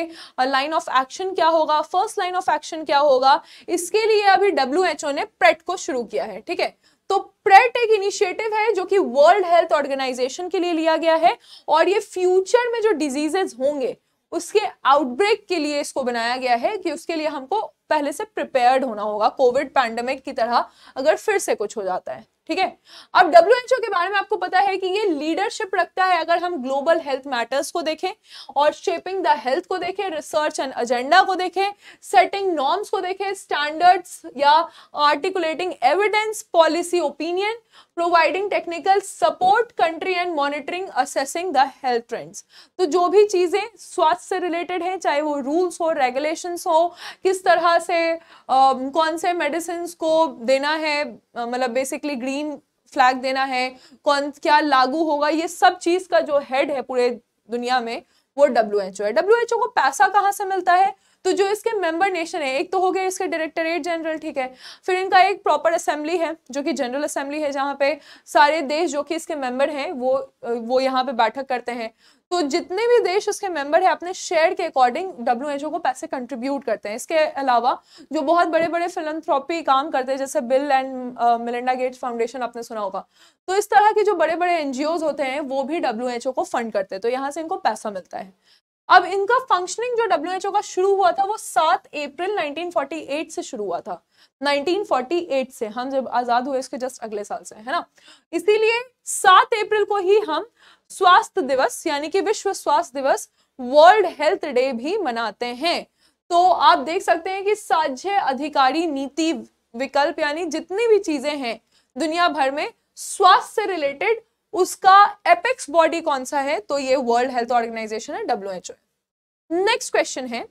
लाइन ऑफ एक्शन क्या होगा फर्स्ट लाइन ऑफ एक्शन क्या होगा इसके लिए अभी डब्ल्यू ने प्रेट को शुरू किया है ठीक है तो प्रेट एक इनिशिएटिव है जो कि वर्ल्ड हेल्थ ऑर्गेनाइजेशन के लिए लिया गया है और ये फ्यूचर में जो डिजीजेज होंगे उसके आउटब्रेक के लिए इसको बनाया गया है कि उसके लिए हमको पहले से प्रिपेयर्ड होना होगा कोविड पैंडमिक की तरह अगर फिर से कुछ हो जाता है ठीक है अब डब्ल्यू एच ओ के बारे में आपको पता है कि ये लीडरशिप रखता है अगर हम ग्लोबल हेल्थ मैटर्स को देखें और शेपिंग द हेल्थ को देखें रिसर्च एंड एजेंडा को देखें सेटिंग नॉर्म्स को देखें स्टैंडर्ड्स या articulating evidence policy opinion providing technical support country and monitoring assessing the health trends तो जो भी चीज़ें स्वास्थ्य से रिलेटेड हैं चाहे वो रूल्स हो रेगुलेशंस हो किस तरह से आ, कौन से मेडिसिन को देना है मतलब बेसिकली ग्रीन फ्लैग देना है कौन क्या लागू होगा ये सब चीज़ का जो हेड है पूरे दुनिया में वो डब्ल्यू एच ओ है डब्ल्यू एच ओ को पैसा कहाँ से मिलता है तो जो इसके मेंबर नेशन है एक तो हो गया इसके डायरेक्टरेट जनरल ठीक है फिर इनका एक प्रॉपर असेंबली है जो कि जनरल असेंबली है जहाँ पे सारे देश जो कि इसके मेंबर हैं वो वो यहाँ पे बैठक करते हैं तो जितने भी देश उसके मेंबर है अपने शेयर के अकॉर्डिंग डब्ल्यू को पैसे कंट्रीब्यूट करते हैं इसके अलावा जो बहुत बड़े बड़े फिलंथ्रॉपी काम करते हैं जैसे Bill and Melinda Gates Foundation आपने सुना होगा तो इस तरह के जो बड़े बड़े एनजीओज होते हैं वो भी डब्ल्यू को फंड करते हैं तो यहाँ से इनको पैसा मिलता है अब इनका फंक्शनिंग जो डब्ल्यू का शुरू हुआ था वो सात अप्रैल 1948 से शुरू हुआ था 1948 से हम जब आज़ाद हुए इसके जस्ट अगले साल से है ना इसीलिए सात अप्रैल को ही हम स्वास्थ्य दिवस यानी कि विश्व स्वास्थ्य दिवस वर्ल्ड हेल्थ डे भी मनाते हैं तो आप देख सकते हैं कि साझे अधिकारी नीति विकल्प यानी जितनी भी चीज़ें हैं दुनिया भर में स्वास्थ्य से रिलेटेड उसका एपेक्स बॉडी कौन सा है तो ये वर्ल्ड हेल्थ ऑर्गेनाइजेशन है W H O next question है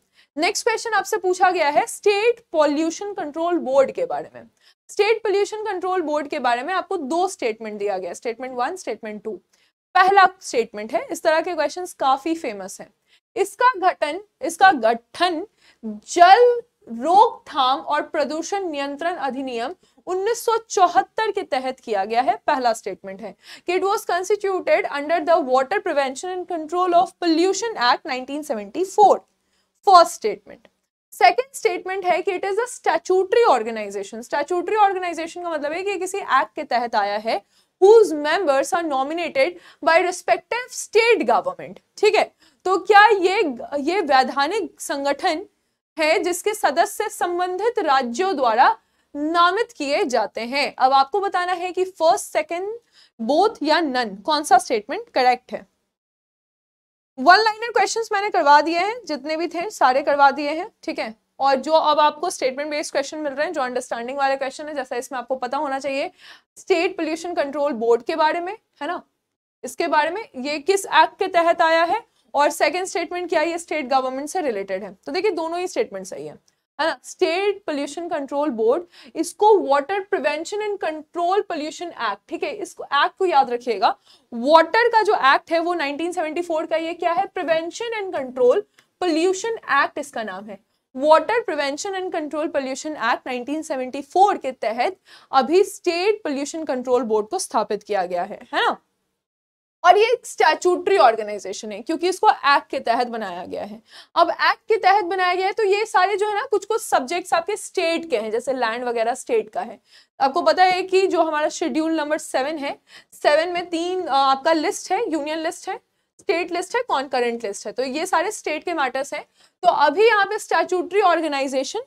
नेक्स्ट क्वेश्चन आपसे पूछा गया है स्टेट पॉल्यूशन कंट्रोल बोर्ड के बारे में स्टेट पॉल्यूशन कंट्रोल बोर्ड के बारे में आपको दो स्टेटमेंट दिया गया स्टेटमेंट वन स्टेटमेंट टू पहला स्टेटमेंट है इस तरह के क्वेश्चंस काफी फेमस हैं इसका गठन इसका गठन जल रोकथाम और प्रदूषण नियंत्रण अधिनियम 1974 के तहत किया गया है पहला स्टेटमेंट है कि it was constituted under the water prevention and control of pollution act 1974 first statement second statement है कि it is a statutory organization statutory organization का मतलब है कि किसी एक्ट के तहत आया है whose members are nominated by respective state government ठीक है तो क्या ये ये वैधानिक संगठन है जिसके सदस्य संबंधित राज्यों द्वारा नामित किए जाते हैं अब आपको बताना है कि फर्स्ट सेकंड बोथ या नन कौन सा स्टेटमेंट करेक्ट है वन लाइनर क्वेश्चंस मैंने करवा दिए हैं जितने भी थे सारे करवा दिए हैं ठीक है और जो अब आपको स्टेटमेंट बेस्ड क्वेश्चन मिल रहे हैं जो अंडरस्टैंडिंग वाले क्वेश्चन है जैसा इसमें आपको पता होना चाहिए स्टेट पोल्यूशन कंट्रोल बोर्ड के बारे में है ना इसके बारे में ये किस एक्ट के तहत आया है और सेकेंड स्टेटमेंट क्या ये स्टेट गवर्नमेंट से रिलेटेड है तो देखिए दोनों ही स्टेटमेंट सही है है ना स्टेट पोल्यूशन कंट्रोल बोर्ड इसको water prevention and control pollution act ठीक है इसको एक्ट को याद रखिएगा वाटर का जो एक्ट है वो 1974 का ये क्या है prevention and control pollution act इसका नाम है water prevention and control pollution act 1974 के तहत अभी स्टेट पोल्यूशन कंट्रोल बोर्ड को स्थापित किया गया है है ना और ये एक स्टैचूटरी ऑर्गेनाइजेशन है क्योंकि इसको एक्ट के तहत बनाया गया है अब एक्ट के तहत बनाया गया है तो ये सारे जो है ना कुछ कुछ सब्जेक्ट्स आपके स्टेट के हैं जैसे लैंड वगैरह स्टेट का है आपको पता है कि जो हमारा शेड्यूल नंबर सेवन है सेवन में तीन आपका लिस्ट है यूनियन लिस्ट है स्टेट लिस्ट है करेंट लिस्ट है तो ये सारे स्टेट के मैटर्स हैं तो अभी यहाँ पे स्टैचूटरी ऑर्गेनाइजेशन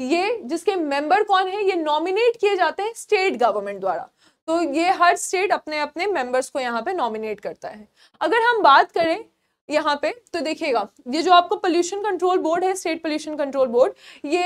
ये जिसके मेंबर कौन है ये नॉमिनेट किए जाते हैं स्टेट गवर्नमेंट द्वारा तो ये हर स्टेट अपने अपने मेंबर्स को यहाँ पे नॉमिनेट करता है अगर हम बात करें यहाँ पे तो देखिएगा ये जो आपको पोल्यूशन कंट्रोल बोर्ड है स्टेट पोल्यूशन कंट्रोल बोर्ड ये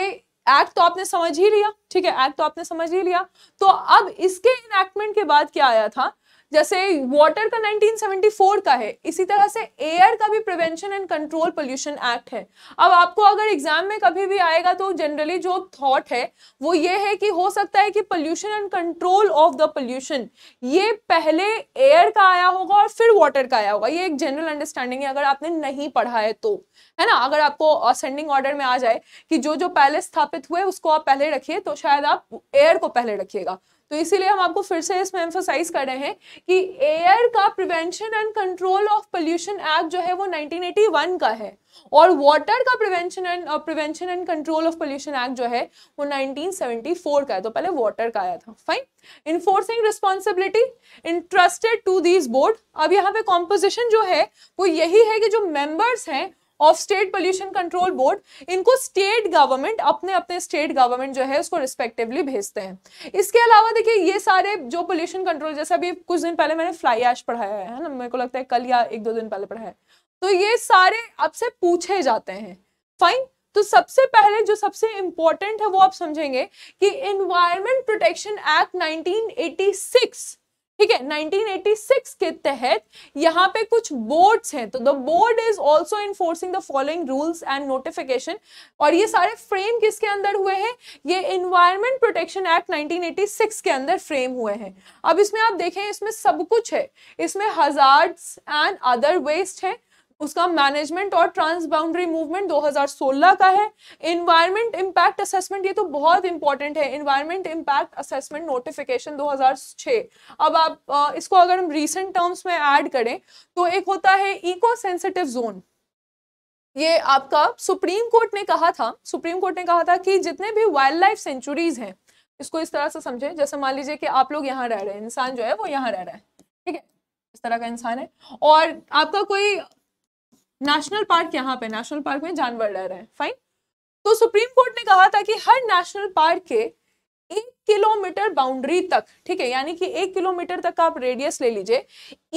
एक्ट तो आपने समझ ही लिया ठीक है एक्ट तो आपने समझ ही लिया तो अब इसके इनएक्टमेंट के बाद क्या आया था जैसे वाटर का 1974 का है इसी तरह से एयर का भी prevention and control pollution act है अब आपको अगर एग्जाम में कभी भी आएगा तो जनरली जो थॉट है वो ये है कि हो सकता है कि pollution and control of the pollution ये पहले एयर का आया होगा और फिर वाटर का आया होगा ये एक जनरल अंडरस्टैंडिंग है अगर आपने नहीं पढ़ा है तो है ना अगर आपको असेंडिंग ऑर्डर में आ जाए कि जो जो पहले स्थापित हुए उसको आप पहले रखिए तो शायद आप एयर को पहले रखिएगा तो इसीलिए हम आपको फिर से इसमें एम्फोसाइज कर रहे हैं कि एयर का prevention and control of pollution act जो है वो 1981 का है और वाटर का prevention and prevention and control of pollution act जो है वो 1974 का है तो पहले वाटर का आया था fine enforcing responsibility entrusted to these board अब यहाँ पे कॉम्पोजिशन जो है वो यही है कि जो मेम्बर्स हैं of state pollution control board इनको स्टेट गवर्नमेंट अपने अपने स्टेट गवर्नमेंट जो है उसको रिस्पेक्टिवली भेजते हैं इसके अलावा देखिए ये सारे जो पोल्यूशन कंट्रोल जैसे अभी कुछ दिन पहले मैंने फ्लाई ऐश पढ़ाया है ना मेरे को लगता है कल या एक दो दिन पहले पढ़ाया तो ये सारे आपसे पूछे जाते हैं फाइन तो सबसे पहले जो सबसे इंपॉर्टेंट है वो आप समझेंगे कि इन्वायरमेंट प्रोटेक्शन एक्ट 1986 ठीक है 1986 के तहत यहाँ पे कुछ बोर्ड्स हैं तो the board is also enforcing the following rules and notification और ये सारे फ्रेम किसके अंदर हुए हैं ये इन्वायरमेंट प्रोटेक्शन एक्ट 1986 के अंदर फ्रेम हुए हैं अब इसमें आप देखें इसमें सब कुछ है इसमें हजार्ड्स एंड अदर वेस्ट है उसका मैनेजमेंट और ट्रांसबाउंड्री मूवमेंट 2016 का है इन्वायरमेंट इम्पैक्ट असेसमेंट ये तो बहुत इंपॉर्टेंट है इन्वायरमेंट इम्पैक्ट असेसमेंट नोटिफिकेशन 2006 अब आप इसको अगर हम रीसेंट टर्म्स में ऐड करें तो एक होता है इको सेंसिटिव जोन ये आपका सुप्रीम कोर्ट ने कहा था सुप्रीम कोर्ट ने कहा था कि जितने भी वाइल्ड लाइफ सेंचुरीज हैं इसको इस तरह से समझें जैसे मान लीजिए कि आप लोग यहाँ रह रहे हैं इंसान जो है वो यहाँ रह रहा है ठीक है इस तरह का इंसान है और आपका कोई नेशनल पार्क यहाँ पे नेशनल पार्क में जानवर डर है फाइन तो सुप्रीम कोर्ट ने कहा था कि हर नेशनल पार्क के एक किलोमीटर बाउंड्री तक ठीक है यानी कि एक किलोमीटर तक आप रेडियस ले लीजिए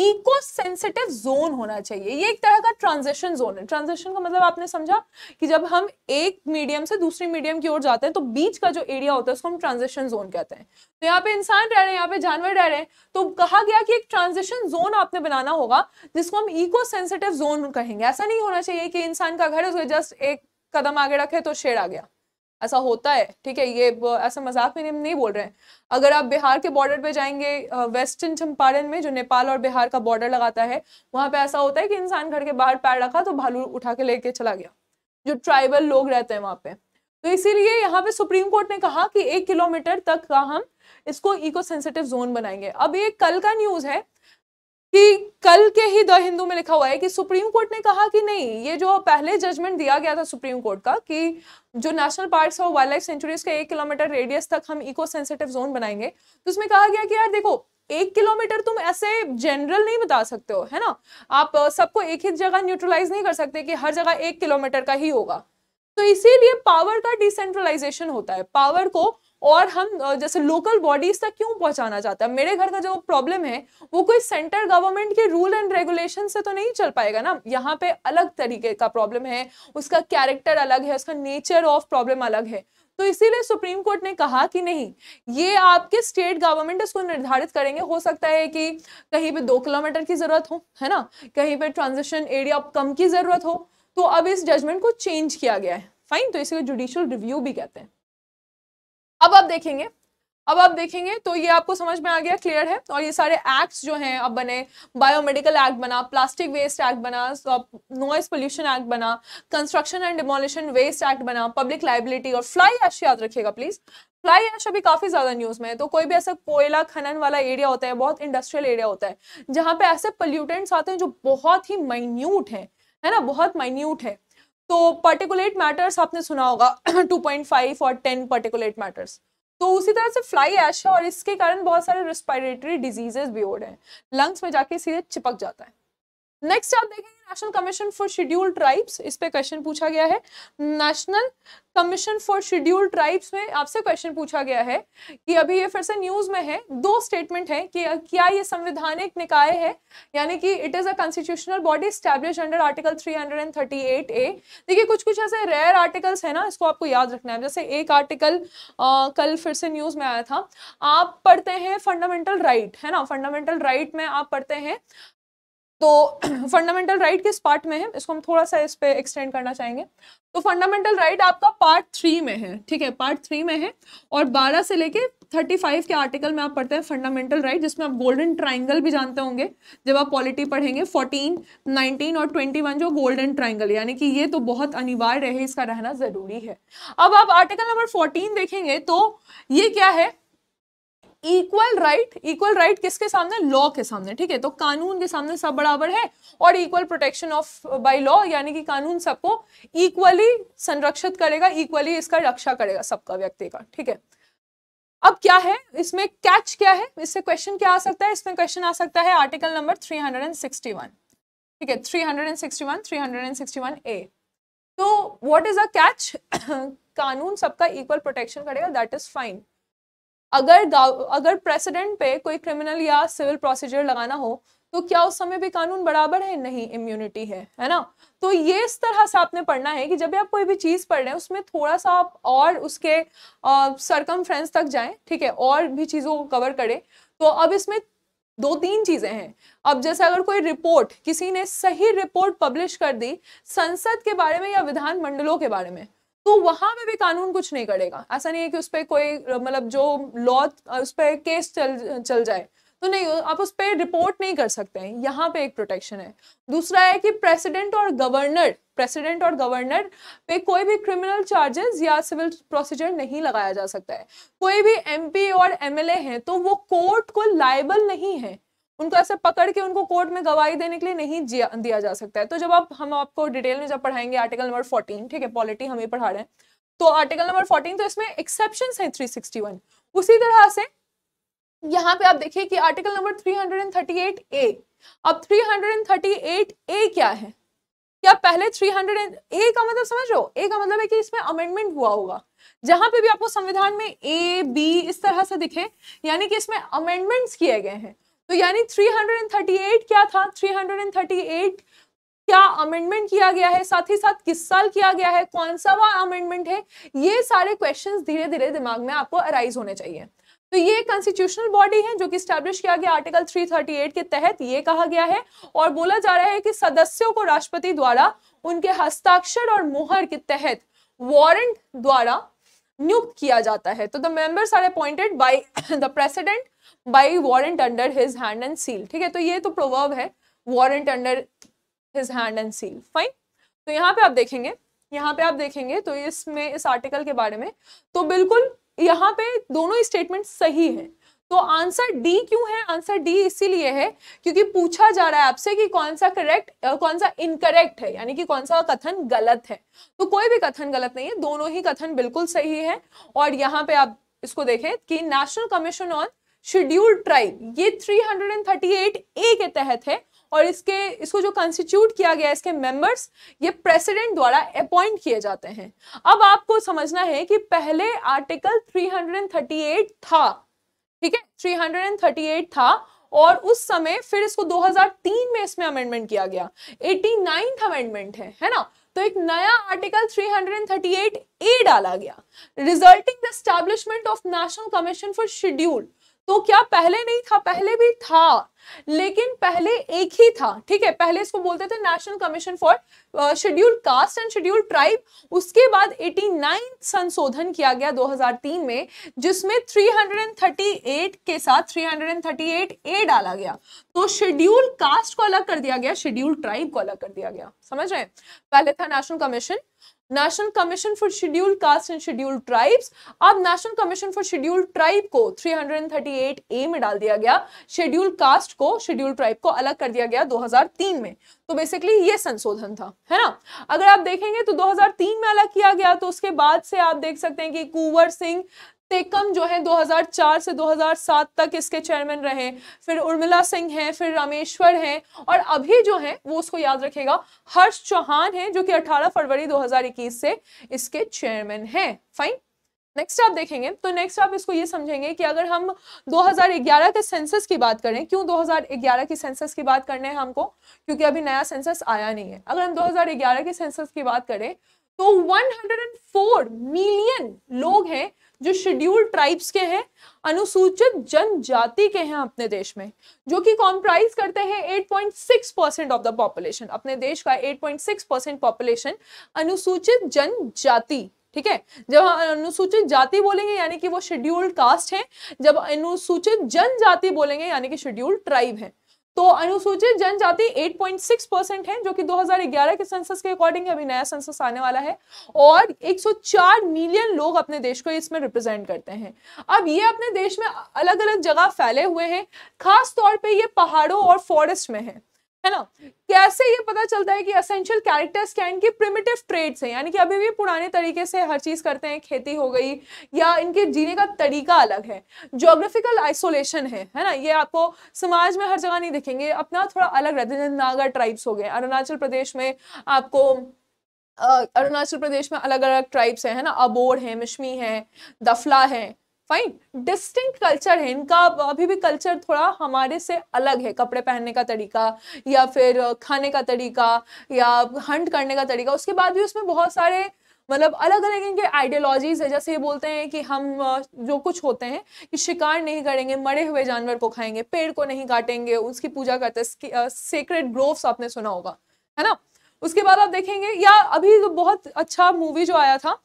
इको सेंसिटिव जोन होना चाहिए ये एक तरह का ट्रांजिशन जोन है ट्रांजिशन का मतलब आपने समझा कि जब हम एक मीडियम से दूसरी मीडियम की ओर जाते हैं तो बीच का जो एरिया होता है उसको हम ट्रांजिशन जोन कहते हैं तो यहाँ पे इंसान रह रहे हैं यहाँ पे जानवर रह रहे हैं तो कहा गया कि एक ट्रांजिशन जोन आपने बनाना होगा जिसको हम इको सेंसिटिव जोन कहेंगे ऐसा नहीं होना चाहिए कि इंसान का घर है उसके जस्ट एक कदम आगे रखे तो शेड आ गया ऐसा होता है ठीक है ये ऐसा मजाक में हम नहीं बोल रहे हैं अगर आप बिहार के बॉर्डर पे जाएंगे वेस्टर्न चंपारण में जो नेपाल और बिहार का बॉर्डर लगाता है वहां पे ऐसा होता है कि इंसान घर के बाहर पैर रखा तो भालू उठा के लेके चला गया जो ट्राइबल लोग रहते हैं वहां पे तो इसीलिए यहाँ पे सुप्रीम कोर्ट ने कहा कि एक किलोमीटर तक का हम इसको इको सेंसिटिव जोन बनाएंगे अब ये कल का न्यूज़ है कि कल के ही द हिंदू में लिखा हुआ है कि सुप्रीम कोर्ट ने कहा कि नहीं ये जो पहले जजमेंट दिया गया था सुप्रीम कोर्ट का कि जो नेशनल पार्क्स और वाइल्ड लाइफ सेंचुरीज का एक किलोमीटर रेडियस तक हम इको सेंसिटिव जोन बनाएंगे तो उसमें कहा गया कि यार देखो एक किलोमीटर तुम ऐसे जनरल नहीं बता सकते हो है ना आप सबको एक ही जगह न्यूट्रलाइज नहीं कर सकते कि हर जगह एक किलोमीटर का ही होगा तो इसीलिए पावर का डिसेंट्रलाइजेशन होता है पावर को और हम जैसे लोकल बॉडीज तक क्यों पहुंचाना चाहते हैं मेरे घर का जो प्रॉब्लम है वो कोई सेंट्रल गवर्नमेंट के रूल एंड रेगुलेशन से तो नहीं चल पाएगा ना यहाँ पे अलग तरीके का प्रॉब्लम है उसका कैरेक्टर अलग है उसका नेचर ऑफ प्रॉब्लम अलग है तो इसीलिए सुप्रीम कोर्ट ने कहा कि नहीं ये आपके स्टेट गवर्नमेंट इसको निर्धारित करेंगे हो सकता है कि कहीं पे दो किलोमीटर की ज़रूरत हो है ना कहीं पे ट्रांजिशन एरिया कम की ज़रूरत हो तो अब इस जजमेंट को चेंज किया गया है फाइन तो इसे जुडिशियल रिव्यू भी कहते हैं अब आप देखेंगे अब आप देखेंगे तो ये आपको समझ में आ गया क्लियर है और ये सारे एक्ट्स जो हैं अब बने बायोमेडिकल एक्ट बना प्लास्टिक वेस्ट एक्ट बना नॉइस पोल्यूशन एक्ट बना construction and demolition waste act बना पब्लिक लाइबिलिटी और फ्लाई एश याद रखिएगा प्लीज फ्लाई एश अभी काफी ज्यादा न्यूज में है तो कोई भी ऐसा कोयला खनन वाला एरिया होता है बहुत इंडस्ट्रियल एरिया होता है जहाँ पे ऐसे पोल्यूटेंट्स आते हैं जो बहुत ही माइन्यूट है, है ना बहुत माइन्यूट है तो पर्टिकुलेट मैटर्स आपने सुना होगा 2.5 *clears throat* और 10 पर्टिकुलेट मैटर्स तो उसी तरह से फ्लाई ऐश है और इसके कारण बहुत सारे रेस्पिरेटरी डिजीजेस भी हो रहे हैं लंग्स में जाके सीधे चिपक जाता है नेक्स्ट आप देखें national commission for schedule tribes इस पे क्वेश्चन पूछा गया है national commission for schedule tribes में आपसे क्वेश्चन पूछा गया है कि अभी ये फिर से न्यूज में है दो स्टेटमेंट है कि क्या ये संवैधानिक निकाय है यानी कि it is a constitutional body establish under article 338 A देखिए कुछ कुछ ऐसे रेयर आर्टिकल्स है ना इसको आपको याद रखना है जैसे एक आर्टिकल आ, कल फिर से न्यूज में आया था आप पढ़ते हैं फंडामेंटल राइट right, है ना फंडामेंटल राइट right में आप पढ़ते हैं तो फंडामेंटल *clears throat* राइट right किस पार्ट में है इसको हम थोड़ा सा इस पर एक्सटेंड करना चाहेंगे तो फंडामेंटल राइट right आपका पार्ट थ्री में है ठीक है पार्ट थ्री में है और 12 से लेके 35 के आर्टिकल में आप पढ़ते हैं फंडामेंटल राइट right, जिसमें आप गोल्डन ट्राइंगल भी जानते होंगे जब आप पॉलिटी पढ़ेंगे 14, 19 और 21 जो गोल्डन ट्राइंगल यानी कि ये तो बहुत अनिवार्य है इसका रहना ज़रूरी है अब आप आर्टिकल नंबर फोर्टीन देखेंगे तो ये क्या है इक्वल राइट इक्वल राइट किसके सामने लॉ के सामने ठीक है तो कानून के सामने सब बराबर है और equal protection of by law यानी कि कानून सबको इक्वली संरक्षित करेगा इक्वली इसका रक्षा करेगा सबका व्यक्ति का ठीक है अब क्या है इसमें कैच क्या है इससे क्वेश्चन क्या आ सकता है इसमें क्वेश्चन आ सकता है आर्टिकल नंबर थ्री ठीक है थ्री हंड्रेड ए तो व्हाट इज अ कैच कानून सबका इक्वल प्रोटेक्शन करेगा दैट इज फाइन अगर अगर प्रेसिडेंट पे कोई क्रिमिनल या सिविल प्रोसीजर लगाना हो तो क्या उस समय भी कानून बराबर है नहीं इम्यूनिटी है है ना तो ये इस तरह से आपने पढ़ना है कि जब भी आप कोई भी चीज़ पढ़ रहे हैं उसमें थोड़ा सा आप और उसके सरकम फ्रेंड्स तक जाएं ठीक है और भी चीज़ों को कवर करें तो अब इसमें दो तीन चीज़ें हैं अब जैसे अगर कोई रिपोर्ट किसी ने सही रिपोर्ट पब्लिश कर दी संसद के बारे में या विधानमंडलों के बारे में तो वहां पे भी कानून कुछ नहीं करेगा ऐसा नहीं है कि उस पर कोई मतलब जो लॉ उस पर केस चल चल जाए तो नहीं आप उस पर रिपोर्ट नहीं कर सकते हैं यहाँ पे एक प्रोटेक्शन है दूसरा है कि प्रेसिडेंट और गवर्नर प्रेसिडेंट और गवर्नर पे कोई भी क्रिमिनल चार्जेस या सिविल प्रोसीजर नहीं लगाया जा सकता है कोई भी एमपी और एमएलए हैं तो वो कोर्ट को लाइबल नहीं है उनको ऐसे पकड़ के उनको कोर्ट में गवाही देने के लिए नहीं दिया जा सकता है तो जब आप हम आपको डिटेल में जब पढ़ाएंगे आर्टिकल नंबर फोर्टीन ठीक है पॉलिटी हमें पढ़ा रहे हैं तो आर्टिकल नंबर फोर्टीन तो इसमें एक्सेप्शन है थ्री सिक्सटी वन उसी तरह से यहाँ पे आप देखिए कि article number three and thirty eight A अब three hundred and thirty eight A क्या है क्या पहले हंड्रेड एंड ए का मतलब समझ ए का मतलब है कि इसमें अमेंडमेंट हुआ होगा जहां पे भी आपको संविधान में ए बी इस तरह से दिखे यानी कि इसमें अमेंडमेंट्स किए गए हैं तो यानी 338 क्या था 338 क्या अमेंडमेंट किया गया है साथ ही साथ किस साल किया गया है कौन सा वह अमेंडमेंट है ये सारे क्वेश्चंस धीरे धीरे दिमाग में आपको अराइज होने चाहिए तो ये कॉन्स्टिट्यूशनल बॉडी है जो कि स्टैब्लिश किया गया आर्टिकल 338 के तहत ये कहा गया है और बोला जा रहा है कि सदस्यों को राष्ट्रपति द्वारा उनके हस्ताक्षर और मुहर के तहत वारंट द्वारा नियुक्त किया जाता है तो the members are appointed by the president by warrant under his hand and seal ठीक है तो ये तो प्रोवर्ब है warrant under his hand and seal fine तो यहाँ पे आप देखेंगे यहाँ पे आप देखेंगे तो इसमें इस आर्टिकल के बारे में तो बिल्कुल यहाँ पे दोनों स्टेटमेंट सही है तो आंसर डी क्यों है आंसर डी इसीलिए है क्योंकि पूछा जा रहा है आपसे कि कौन सा करेक्ट कौन सा इनकरेक्ट है यानी कि कौन सा कथन गलत है तो कोई भी कथन गलत नहीं है दोनों ही कथन बिल्कुल सही है और यहाँ पे आप इसको देखें कि national commission on scheduled tribe ये 338 ए के तहत है और इसके इसको जो कॉन्स्टिट्यूट किया गया इसके मेंबर्स ये प्रेसिडेंट द्वारा अपॉइंट किए जाते हैं अब आपको समझना है कि पहले आर्टिकल 338 था ठीक है 338 था और उस समय फिर इसको 2003 में इसमें अमेंडमेंट किया गया 89th अमेंडमेंट है है ना तो एक नया आर्टिकल 338 ए डाला गया resulting the establishment of national commission for schedule तो क्या पहले नहीं था पहले भी था लेकिन पहले एक ही था ठीक है पहले इसको बोलते थे national commission for schedule caste and schedule tribe उसके बाद 89 संशोधन किया गया 2003 में जिसमें 338 के साथ 338 ए डाला गया तो शेड्यूल कास्ट को अलग कर दिया गया शेड्यूल ट्राइब को अलग कर दिया गया समझ रहे हैं पहले था national commission national commission for scheduled caste and scheduled tribes अब national commission for scheduled tribe को 338 ए में डाल दिया गया शेड्यूल्ड कास्ट को शेड्यूल्ड ट्राइब को अलग कर दिया गया 2003 में तो बेसिकली ये संशोधन था है ना अगर आप देखेंगे तो 2003 में अलग किया गया तो उसके बाद से आप देख सकते हैं कि कुंवर सिंह टेकम जो है 2004 से 2007 तक इसके चेयरमैन रहे फिर उर्मिला सिंह हैं फिर रामेश्वर हैं और अभी जो है वो उसको याद रखेगा हर्ष चौहान हैं जो कि 18 फरवरी 2021 से इसके चेयरमैन हैं फाइन नेक्स्ट आप देखेंगे तो नेक्स्ट आप इसको ये समझेंगे कि अगर हम 2011 के सेंसस की बात करें क्यों 2011 की सेंसस की बात करने हैं हमको क्योंकि अभी नया सेंसस आया नहीं है अगर हम 2011 के सेंसस की बात करें तो 104 मिलियन लोग हैं जो शेड्यूल्ड ट्राइब्स के हैं अनुसूचित जनजाति के हैं अपने देश में जो कि कॉम्प्राइज करते हैं 8.6 परसेंट ऑफ द पॉपुलेशन अपने देश का 8.6 परसेंट पॉपुलेशन अनुसूचित जनजाति ठीक है जब अनुसूचित जाति बोलेंगे यानी कि वो शेड्यूल्ड कास्ट हैं जब अनुसूचित जनजाति बोलेंगे यानी कि शेड्यूल्ड ट्राइब है तो अनुसूचित जनजाति 8.6 परसेंट है जो कि 2011 के सेंसस के अकॉर्डिंग अभी नया सेंसस आने वाला है और 104 मिलियन लोग अपने देश को इसमें रिप्रेजेंट करते हैं अब ये अपने देश में अलग अलग जगह फैले हुए हैं खास तौर पे ये पहाड़ों और फॉरेस्ट में है है ना कैसे ये पता चलता है कि असेंशियल कैरेक्टर्स क्या इनके प्रिमिटिव ट्रेड्स हैं यानी कि अभी भी पुराने तरीके से हर चीज़ करते हैं खेती हो गई या इनके जीने का तरीका अलग है जोग्राफिकल आइसोलेशन है है ना ये आपको समाज में हर जगह नहीं दिखेंगे अपना थोड़ा अलग रहते हैं नागा ट्राइब्स हो गए अरुणाचल प्रदेश में आपको अरुणाचल प्रदेश में अलग अलग ट्राइब्स हैं है ना अबोर हैं मिशमी हैं दफला हैं फाइन डिस्टिंक्ट कल्चर है इनका अभी भी कल्चर थोड़ा हमारे से अलग है कपड़े पहनने का तरीका या फिर खाने का तरीका या हंट करने का तरीका उसके बाद भी उसमें बहुत सारे मतलब अलग अलग इनके आइडियोलॉजीज है जैसे ये बोलते हैं कि हम जो कुछ होते हैं कि शिकार नहीं करेंगे मरे हुए जानवर को खाएंगे पेड़ को नहीं काटेंगे उसकी पूजा करते सेक्रेट ग्रोव्स आपने सुना होगा है ना उसके बाद आप देखेंगे या अभी तो बहुत अच्छा मूवी जो आया था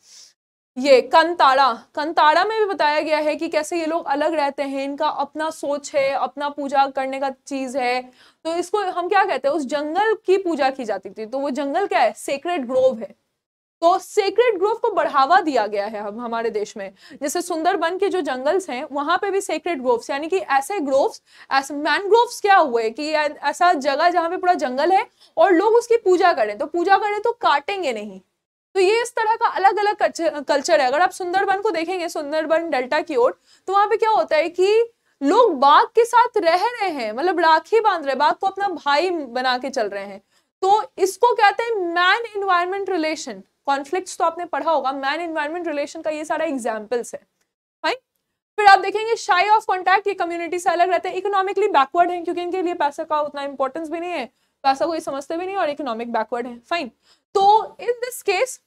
ये कंताड़ा कंताड़ा में भी बताया गया है कि कैसे ये लोग अलग रहते हैं इनका अपना सोच है अपना पूजा करने का चीज है तो इसको हम क्या कहते हैं उस जंगल की पूजा की जाती थी तो वो जंगल क्या है सेक्रेट ग्रोव है तो सेक्रेट ग्रोव को बढ़ावा दिया गया है हम हमारे देश में जैसे सुंदरबन के जो जंगल्स हैं वहां पे भी सेक्रेट ग्रोव्स यानी कि ऐसे ग्रोव्स ऐसे मैनग्रोव्स क्या हुए कि ऐसा जगह जहाँ पे पूरा जंगल है और लोग उसकी पूजा करें तो पूजा करें तो काटेंगे नहीं तो ये इस तरह का अलग अलग कल्चर है अगर आप सुंदरबन को देखेंगे सुंदरबन डेल्टा की ओर तो वहां पे क्या होता है कि लोग बाघ के साथ रह रहे हैं मतलब राखी बांध रहे हैं बाघ को अपना भाई बना के चल रहे हैं तो इसको कहते हैं मैन इन्वायरमेंट रिलेशन कॉन्फ्लिक्ट तो आपने पढ़ा होगा मैन इन्वायरमेंट रिलेशन का ये सारा एग्जाम्पल्स है फाइन फिर आप देखेंगे शाई ऑफ कॉन्टैक्ट ये कम्युनिटी से अलग रहते हैं इकोनॉमिकली बैकवर्ड है क्योंकि इनके लिए पैसा का उतना इंपॉर्टेंस भी नहीं है तो ऐसा कोई समझते भी नहीं और इकोनॉमिक बैकवर्ड है फाइन तो in this case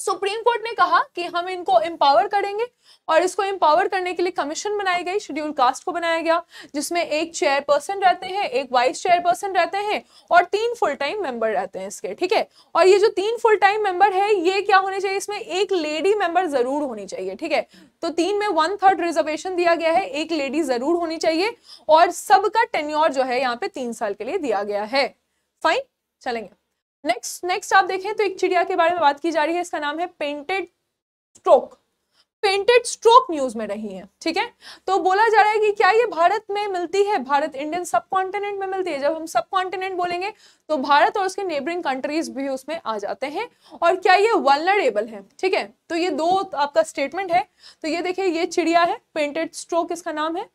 Supreme Court ने कहा कि हम इनको एम्पावर करेंगे और इसको एम्पावर करने के लिए कमीशन बनाई गई शेड्यूल कास्ट को बनाया गया जिसमें एक चेयरपर्सन रहते हैं एक वाइस चेयरपर्सन रहते हैं और तीन फुल टाइम मेंबर रहते हैं इसके ठीक है और ये जो तीन फुल टाइम मेंबर है ये क्या होने चाहिए इसमें एक लेडी मेंबर जरूर होनी चाहिए ठीक है तो तीन में वन थर्ड रिजर्वेशन दिया गया है एक लेडी जरूर होनी चाहिए और सबका टेन्योर जो है यहाँ पे तीन साल के लिए दिया गया है फाइन चलेंगे नेक्स्ट नेक्स्ट आप देखें तो एक चिड़िया के बारे में बात की जा रही है इसका नाम है painted stork painted stork news में रही है ठीक है तो बोला जा रहा है कि क्या ये भारत में मिलती है भारत इंडियन सब कॉन्टिनेंट में मिलती है जब हम सब कॉन्टिनेंट बोलेंगे तो भारत और उसके नेबरिंग कंट्रीज भी उसमें आ जाते हैं और क्या ये वलनरेबल है ठीक है तो ये दो आपका स्टेटमेंट है तो ये देखिए ये चिड़िया है पेंटेड स्ट्रोक इसका नाम है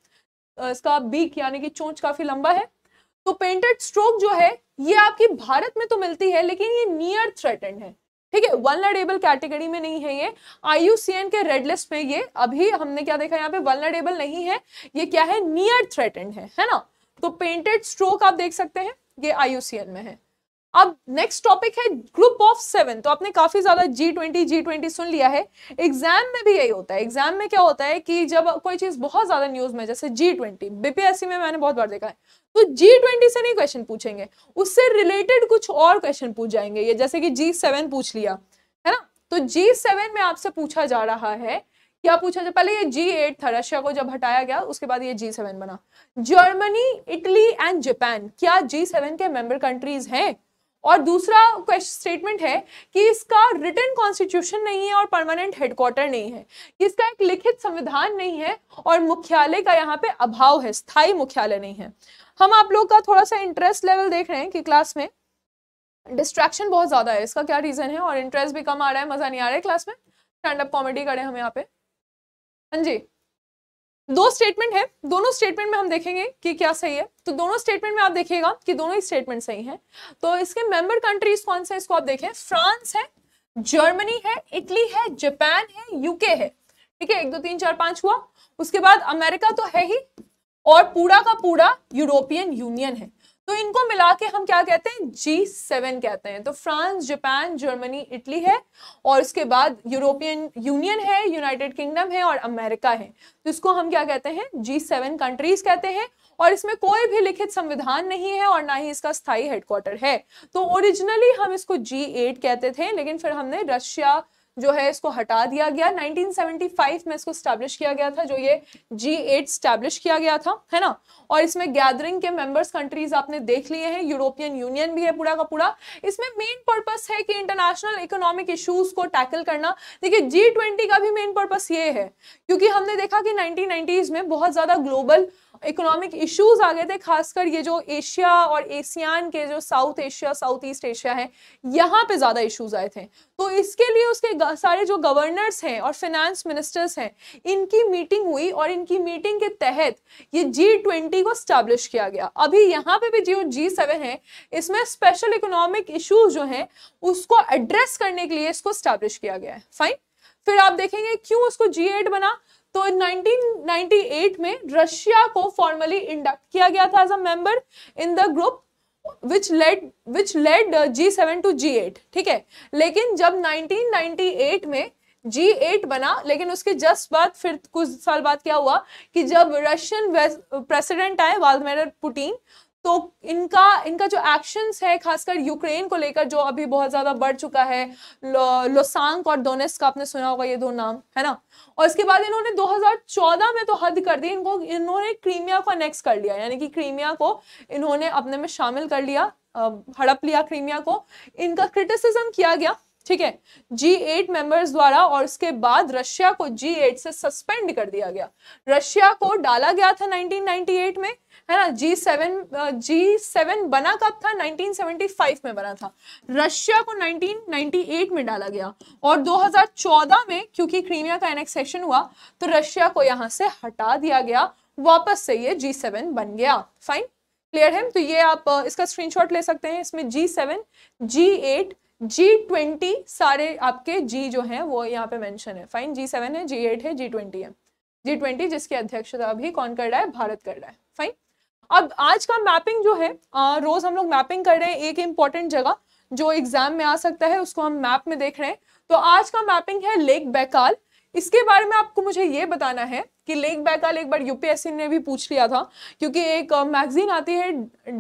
इसका बीक यानी कि चोंच काफी लंबा है तो पेंटेड स्ट्रोक जो है ये आपकी भारत में तो मिलती है लेकिन ये नियर थ्रेटेंड है ठीक है वन कैटेगरी में नहीं है ये आईयूसीएन के रेड लिस्ट में ये अभी हमने क्या देखा यहाँ पे वन नहीं है ये क्या है नियर थ्रेटेंड है है ना तो पेंटेड स्ट्रोक आप देख सकते हैं ये आईयूसीएन में है अब नेक्स्ट टॉपिक है ग्रुप ऑफ सेवन तो आपने काफी ज्यादा जी ट्वेंटी जी ट्वेंटी सुन लिया है एग्जाम में भी यही होता है एग्जाम में क्या होता है कि जब कोई चीज बहुत ज्यादा न्यूज में जैसे जी ट्वेंटी बीपीएससी में मैंने बहुत बार देखा है तो जी ट्वेंटी से नहीं क्वेश्चन पूछेंगे उससे रिलेटेड कुछ और क्वेश्चन पूछ जाएंगे ये जैसे कि जी सेवन पूछ लिया है ना तो जी सेवन में आपसे पूछा जा रहा है क्या पूछा जा पहले ये जी एट था रशिया को जब हटाया गया उसके बाद ये जी सेवन बना जर्मनी इटली एंड जापान क्या जी सेवन के मेंबर कंट्रीज हैं और दूसरा क्वेश्चन स्टेटमेंट है कि इसका रिटर्न कॉन्स्टिट्यूशन नहीं है और परमानेंट हेडक्वार्टर नहीं है इसका एक लिखित संविधान नहीं है और मुख्यालय का यहाँ पे अभाव है स्थायी मुख्यालय नहीं है हम आप लोग का थोड़ा सा इंटरेस्ट लेवल देख रहे हैं कि क्लास में डिस्ट्रैक्शन बहुत ज़्यादा है इसका क्या रीज़न है और इंटरेस्ट भी कम आ रहा है मज़ा नहीं आ रहा है क्लास में स्टैंड अप कॉमेडी करें हम यहाँ पे हाँ जी दो स्टेटमेंट है दोनों स्टेटमेंट में हम देखेंगे कि क्या सही है तो दोनों स्टेटमेंट में आप देखिएगा कि दोनों ही स्टेटमेंट सही हैं तो इसके मेंबर कंट्रीज कौन से इसको आप देखें फ्रांस है जर्मनी है इटली है जापान है यूके है ठीक है एक दो तीन चार पांच हुआ उसके बाद अमेरिका तो है ही और पूरा का पूरा यूरोपियन यूनियन है तो इनको मिला के हम क्या कहते हैं जी सेवन कहते हैं तो फ्रांस जापान जर्मनी इटली है और इसके बाद यूरोपियन यूनियन है यूनाइटेड किंगडम है और अमेरिका है तो इसको हम क्या कहते हैं जी सेवन कंट्रीज कहते हैं और इसमें कोई भी लिखित संविधान नहीं है और ना ही इसका स्थायी हेडक्वार्टर है तो ओरिजिनली हम इसको जी एट कहते थे लेकिन फिर हमने रशिया जो है इसको हटा दिया गया 1975 में इसको स्टैब्लिश किया गया था जो ये जी एट स्टैब्लिश किया गया था है ना और इसमें गैदरिंग के मेंबर्स कंट्रीज आपने देख लिए हैं यूरोपियन यूनियन भी है पूरा का पूरा इसमें मेन पर्पस है कि इंटरनेशनल इकोनॉमिक इशूज को टैकल करना देखिए जी का भी मेन पर्पस ये है क्योंकि हमने देखा कि नाइनटीन में बहुत ज़्यादा ग्लोबल इकोनॉमिक इश्यूज आ गए थे खासकर ये जो एशिया और एशियान के जो South Asia South East Asia है यहाँ पे ज़्यादा इश्यूज आए थे तो इसके लिए उसके सारे जो गवर्नर्स हैं और फिनेंस मिनिस्टर्स हैं इनकी मीटिंग हुई और इनकी मीटिंग के तहत ये जी ट्वेंटी को स्टैब्लिश किया गया अभी यहाँ पे भी जो जी सेवन है इसमें स्पेशल इकोनॉमिक इशूज जो हैं उसको एड्रेस करने के लिए इसको स्टैब्लिश किया गया है फाइन फिर आप देखेंगे क्यों उसको जी एट बना तो इन 1998 में रशिया को फॉर्मली इंडक्ट किया गया था as a member in the group which led which led G seven to G eight ठीक है लेकिन जब 1998 में जी एट बना लेकिन उसके जस्ट बाद फिर कुछ साल बाद क्या हुआ कि जब रशियन प्रेसिडेंट uh, आए वाल्डमेर पुतिन तो इनका इनका जो एक्शंस है खासकर यूक्रेन को लेकर जो अभी बहुत ज़्यादा बढ़ चुका है लो, लोसांक और डोनेस का आपने सुना होगा ये दो नाम है ना और इसके बाद इन्होंने 2014 में तो हद कर दी इनको इन्होंने क्रीमिया को अनेक्स कर लिया यानी कि क्रीमिया को इन्होंने अपने में शामिल कर लिया हड़प लिया क्रीमिया को इनका क्रिटिसिज्म किया गया ठीक है जी एट मेंबर्स द्वारा और उसके बाद रशिया को जी एट से सस्पेंड कर दिया गया रशिया को डाला गया था 1998 में है ना जी सेवन जी सेवन बना कब था 1975 में बना था रशिया को 1998 में डाला गया और 2014 में क्योंकि क्रीमिया का एनेक्सेशन हुआ तो रशिया को यहाँ से हटा दिया गया वापस से ये जी सेवन बन गया फाइन क्लियर है तो ये आप इसका स्क्रीनशॉट ले सकते हैं इसमें G seven G eight G twenty सारे आपके जी जो हैं वो यहाँ पे मेंशन है फाइन जी सेवन है जी एट है जी ट्वेंटी है जी ट्वेंटी जिसकी अध्यक्षता अभी कौन कर रहा है भारत कर रहा है फाइन अब आज का मैपिंग जो है आ, रोज हम लोग मैपिंग कर रहे हैं एक इंपॉर्टेंट जगह जो एग्जाम में आ सकता है उसको हम मैप में देख रहे हैं तो आज का मैपिंग है लेक बैकाल इसके बारे में आपको मुझे ये बताना है कि लेक बैकाल एक बार यूपीएससी ने भी पूछ लिया था क्योंकि एक मैगजीन आती है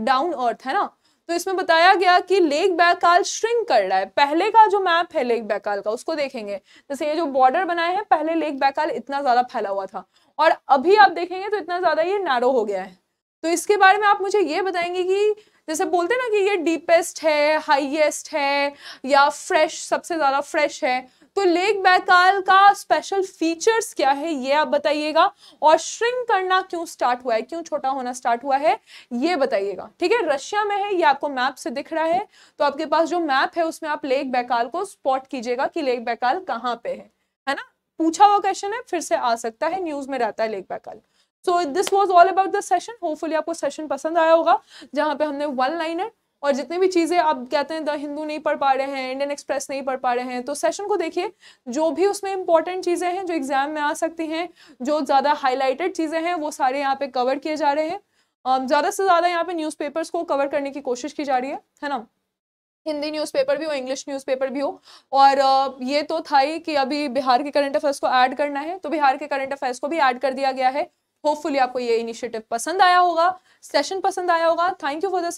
डाउन अर्थ है ना तो इसमें बताया गया कि लेक बैकाल श्रिंक कर रहा है पहले का जो मैप है लेक बैकाल का उसको देखेंगे जैसे ये जो बॉर्डर बनाए हैं पहले लेक बैकाल इतना ज़्यादा फैला हुआ था और अभी आप देखेंगे तो इतना ज़्यादा ये नैरो हो गया है तो इसके बारे में आप मुझे ये बताएंगे कि जैसे बोलते हैं ना कि ये डीपेस्ट है हाइएस्ट है या फ्रेश सबसे ज़्यादा फ्रेश है तो लेक बैकाल का स्पेशल फीचर्स क्या है ये आप बताइएगा और श्रिंक करना क्यों स्टार्ट हुआ है क्यों छोटा होना स्टार्ट हुआ है ये बताइएगा ठीक है रशिया में है ये आपको मैप से दिख रहा है तो आपके पास जो मैप है उसमें आप लेक बैकाल को स्पॉट कीजिएगा कि लेक बैकाल कहाँ पे है है ना पूछा हुआ क्वेश्चन है फिर से आ सकता है न्यूज में रहता है lake Baikal so this was all about the session hopefully आपको सेशन पसंद आया होगा जहाँ पे हमने वन लाइनर और जितनी भी चीज़ें आप कहते हैं द हिंदू नहीं पढ़ पा रहे हैं इंडियन एक्सप्रेस नहीं पढ़ पा रहे हैं तो सेशन को देखिए जो भी उसमें इंपॉर्टेंट चीज़ें हैं जो एग्ज़ाम में आ सकती हैं जो ज़्यादा हाईलाइटेड चीज़ें हैं वो सारे यहाँ पे कवर किए जा रहे हैं ज़्यादा से ज़्यादा यहाँ पे न्यूज़पेपर्स को कवर करने की कोशिश की जा रही है है ना हिंदी न्यूज़पेपर भी हो इंग्लिश न्यूज़पेपर भी हो और ये तो था ही कि अभी बिहार के करंट अफेयर्स को ऐड करना है तो बिहार के करंट अफेयर्स को भी ऐड कर दिया गया है होपफुली आपको ये इनिशिएटिव पसंद आया होगा सेशन पसंद आया होगा थैंक यू फॉर दिस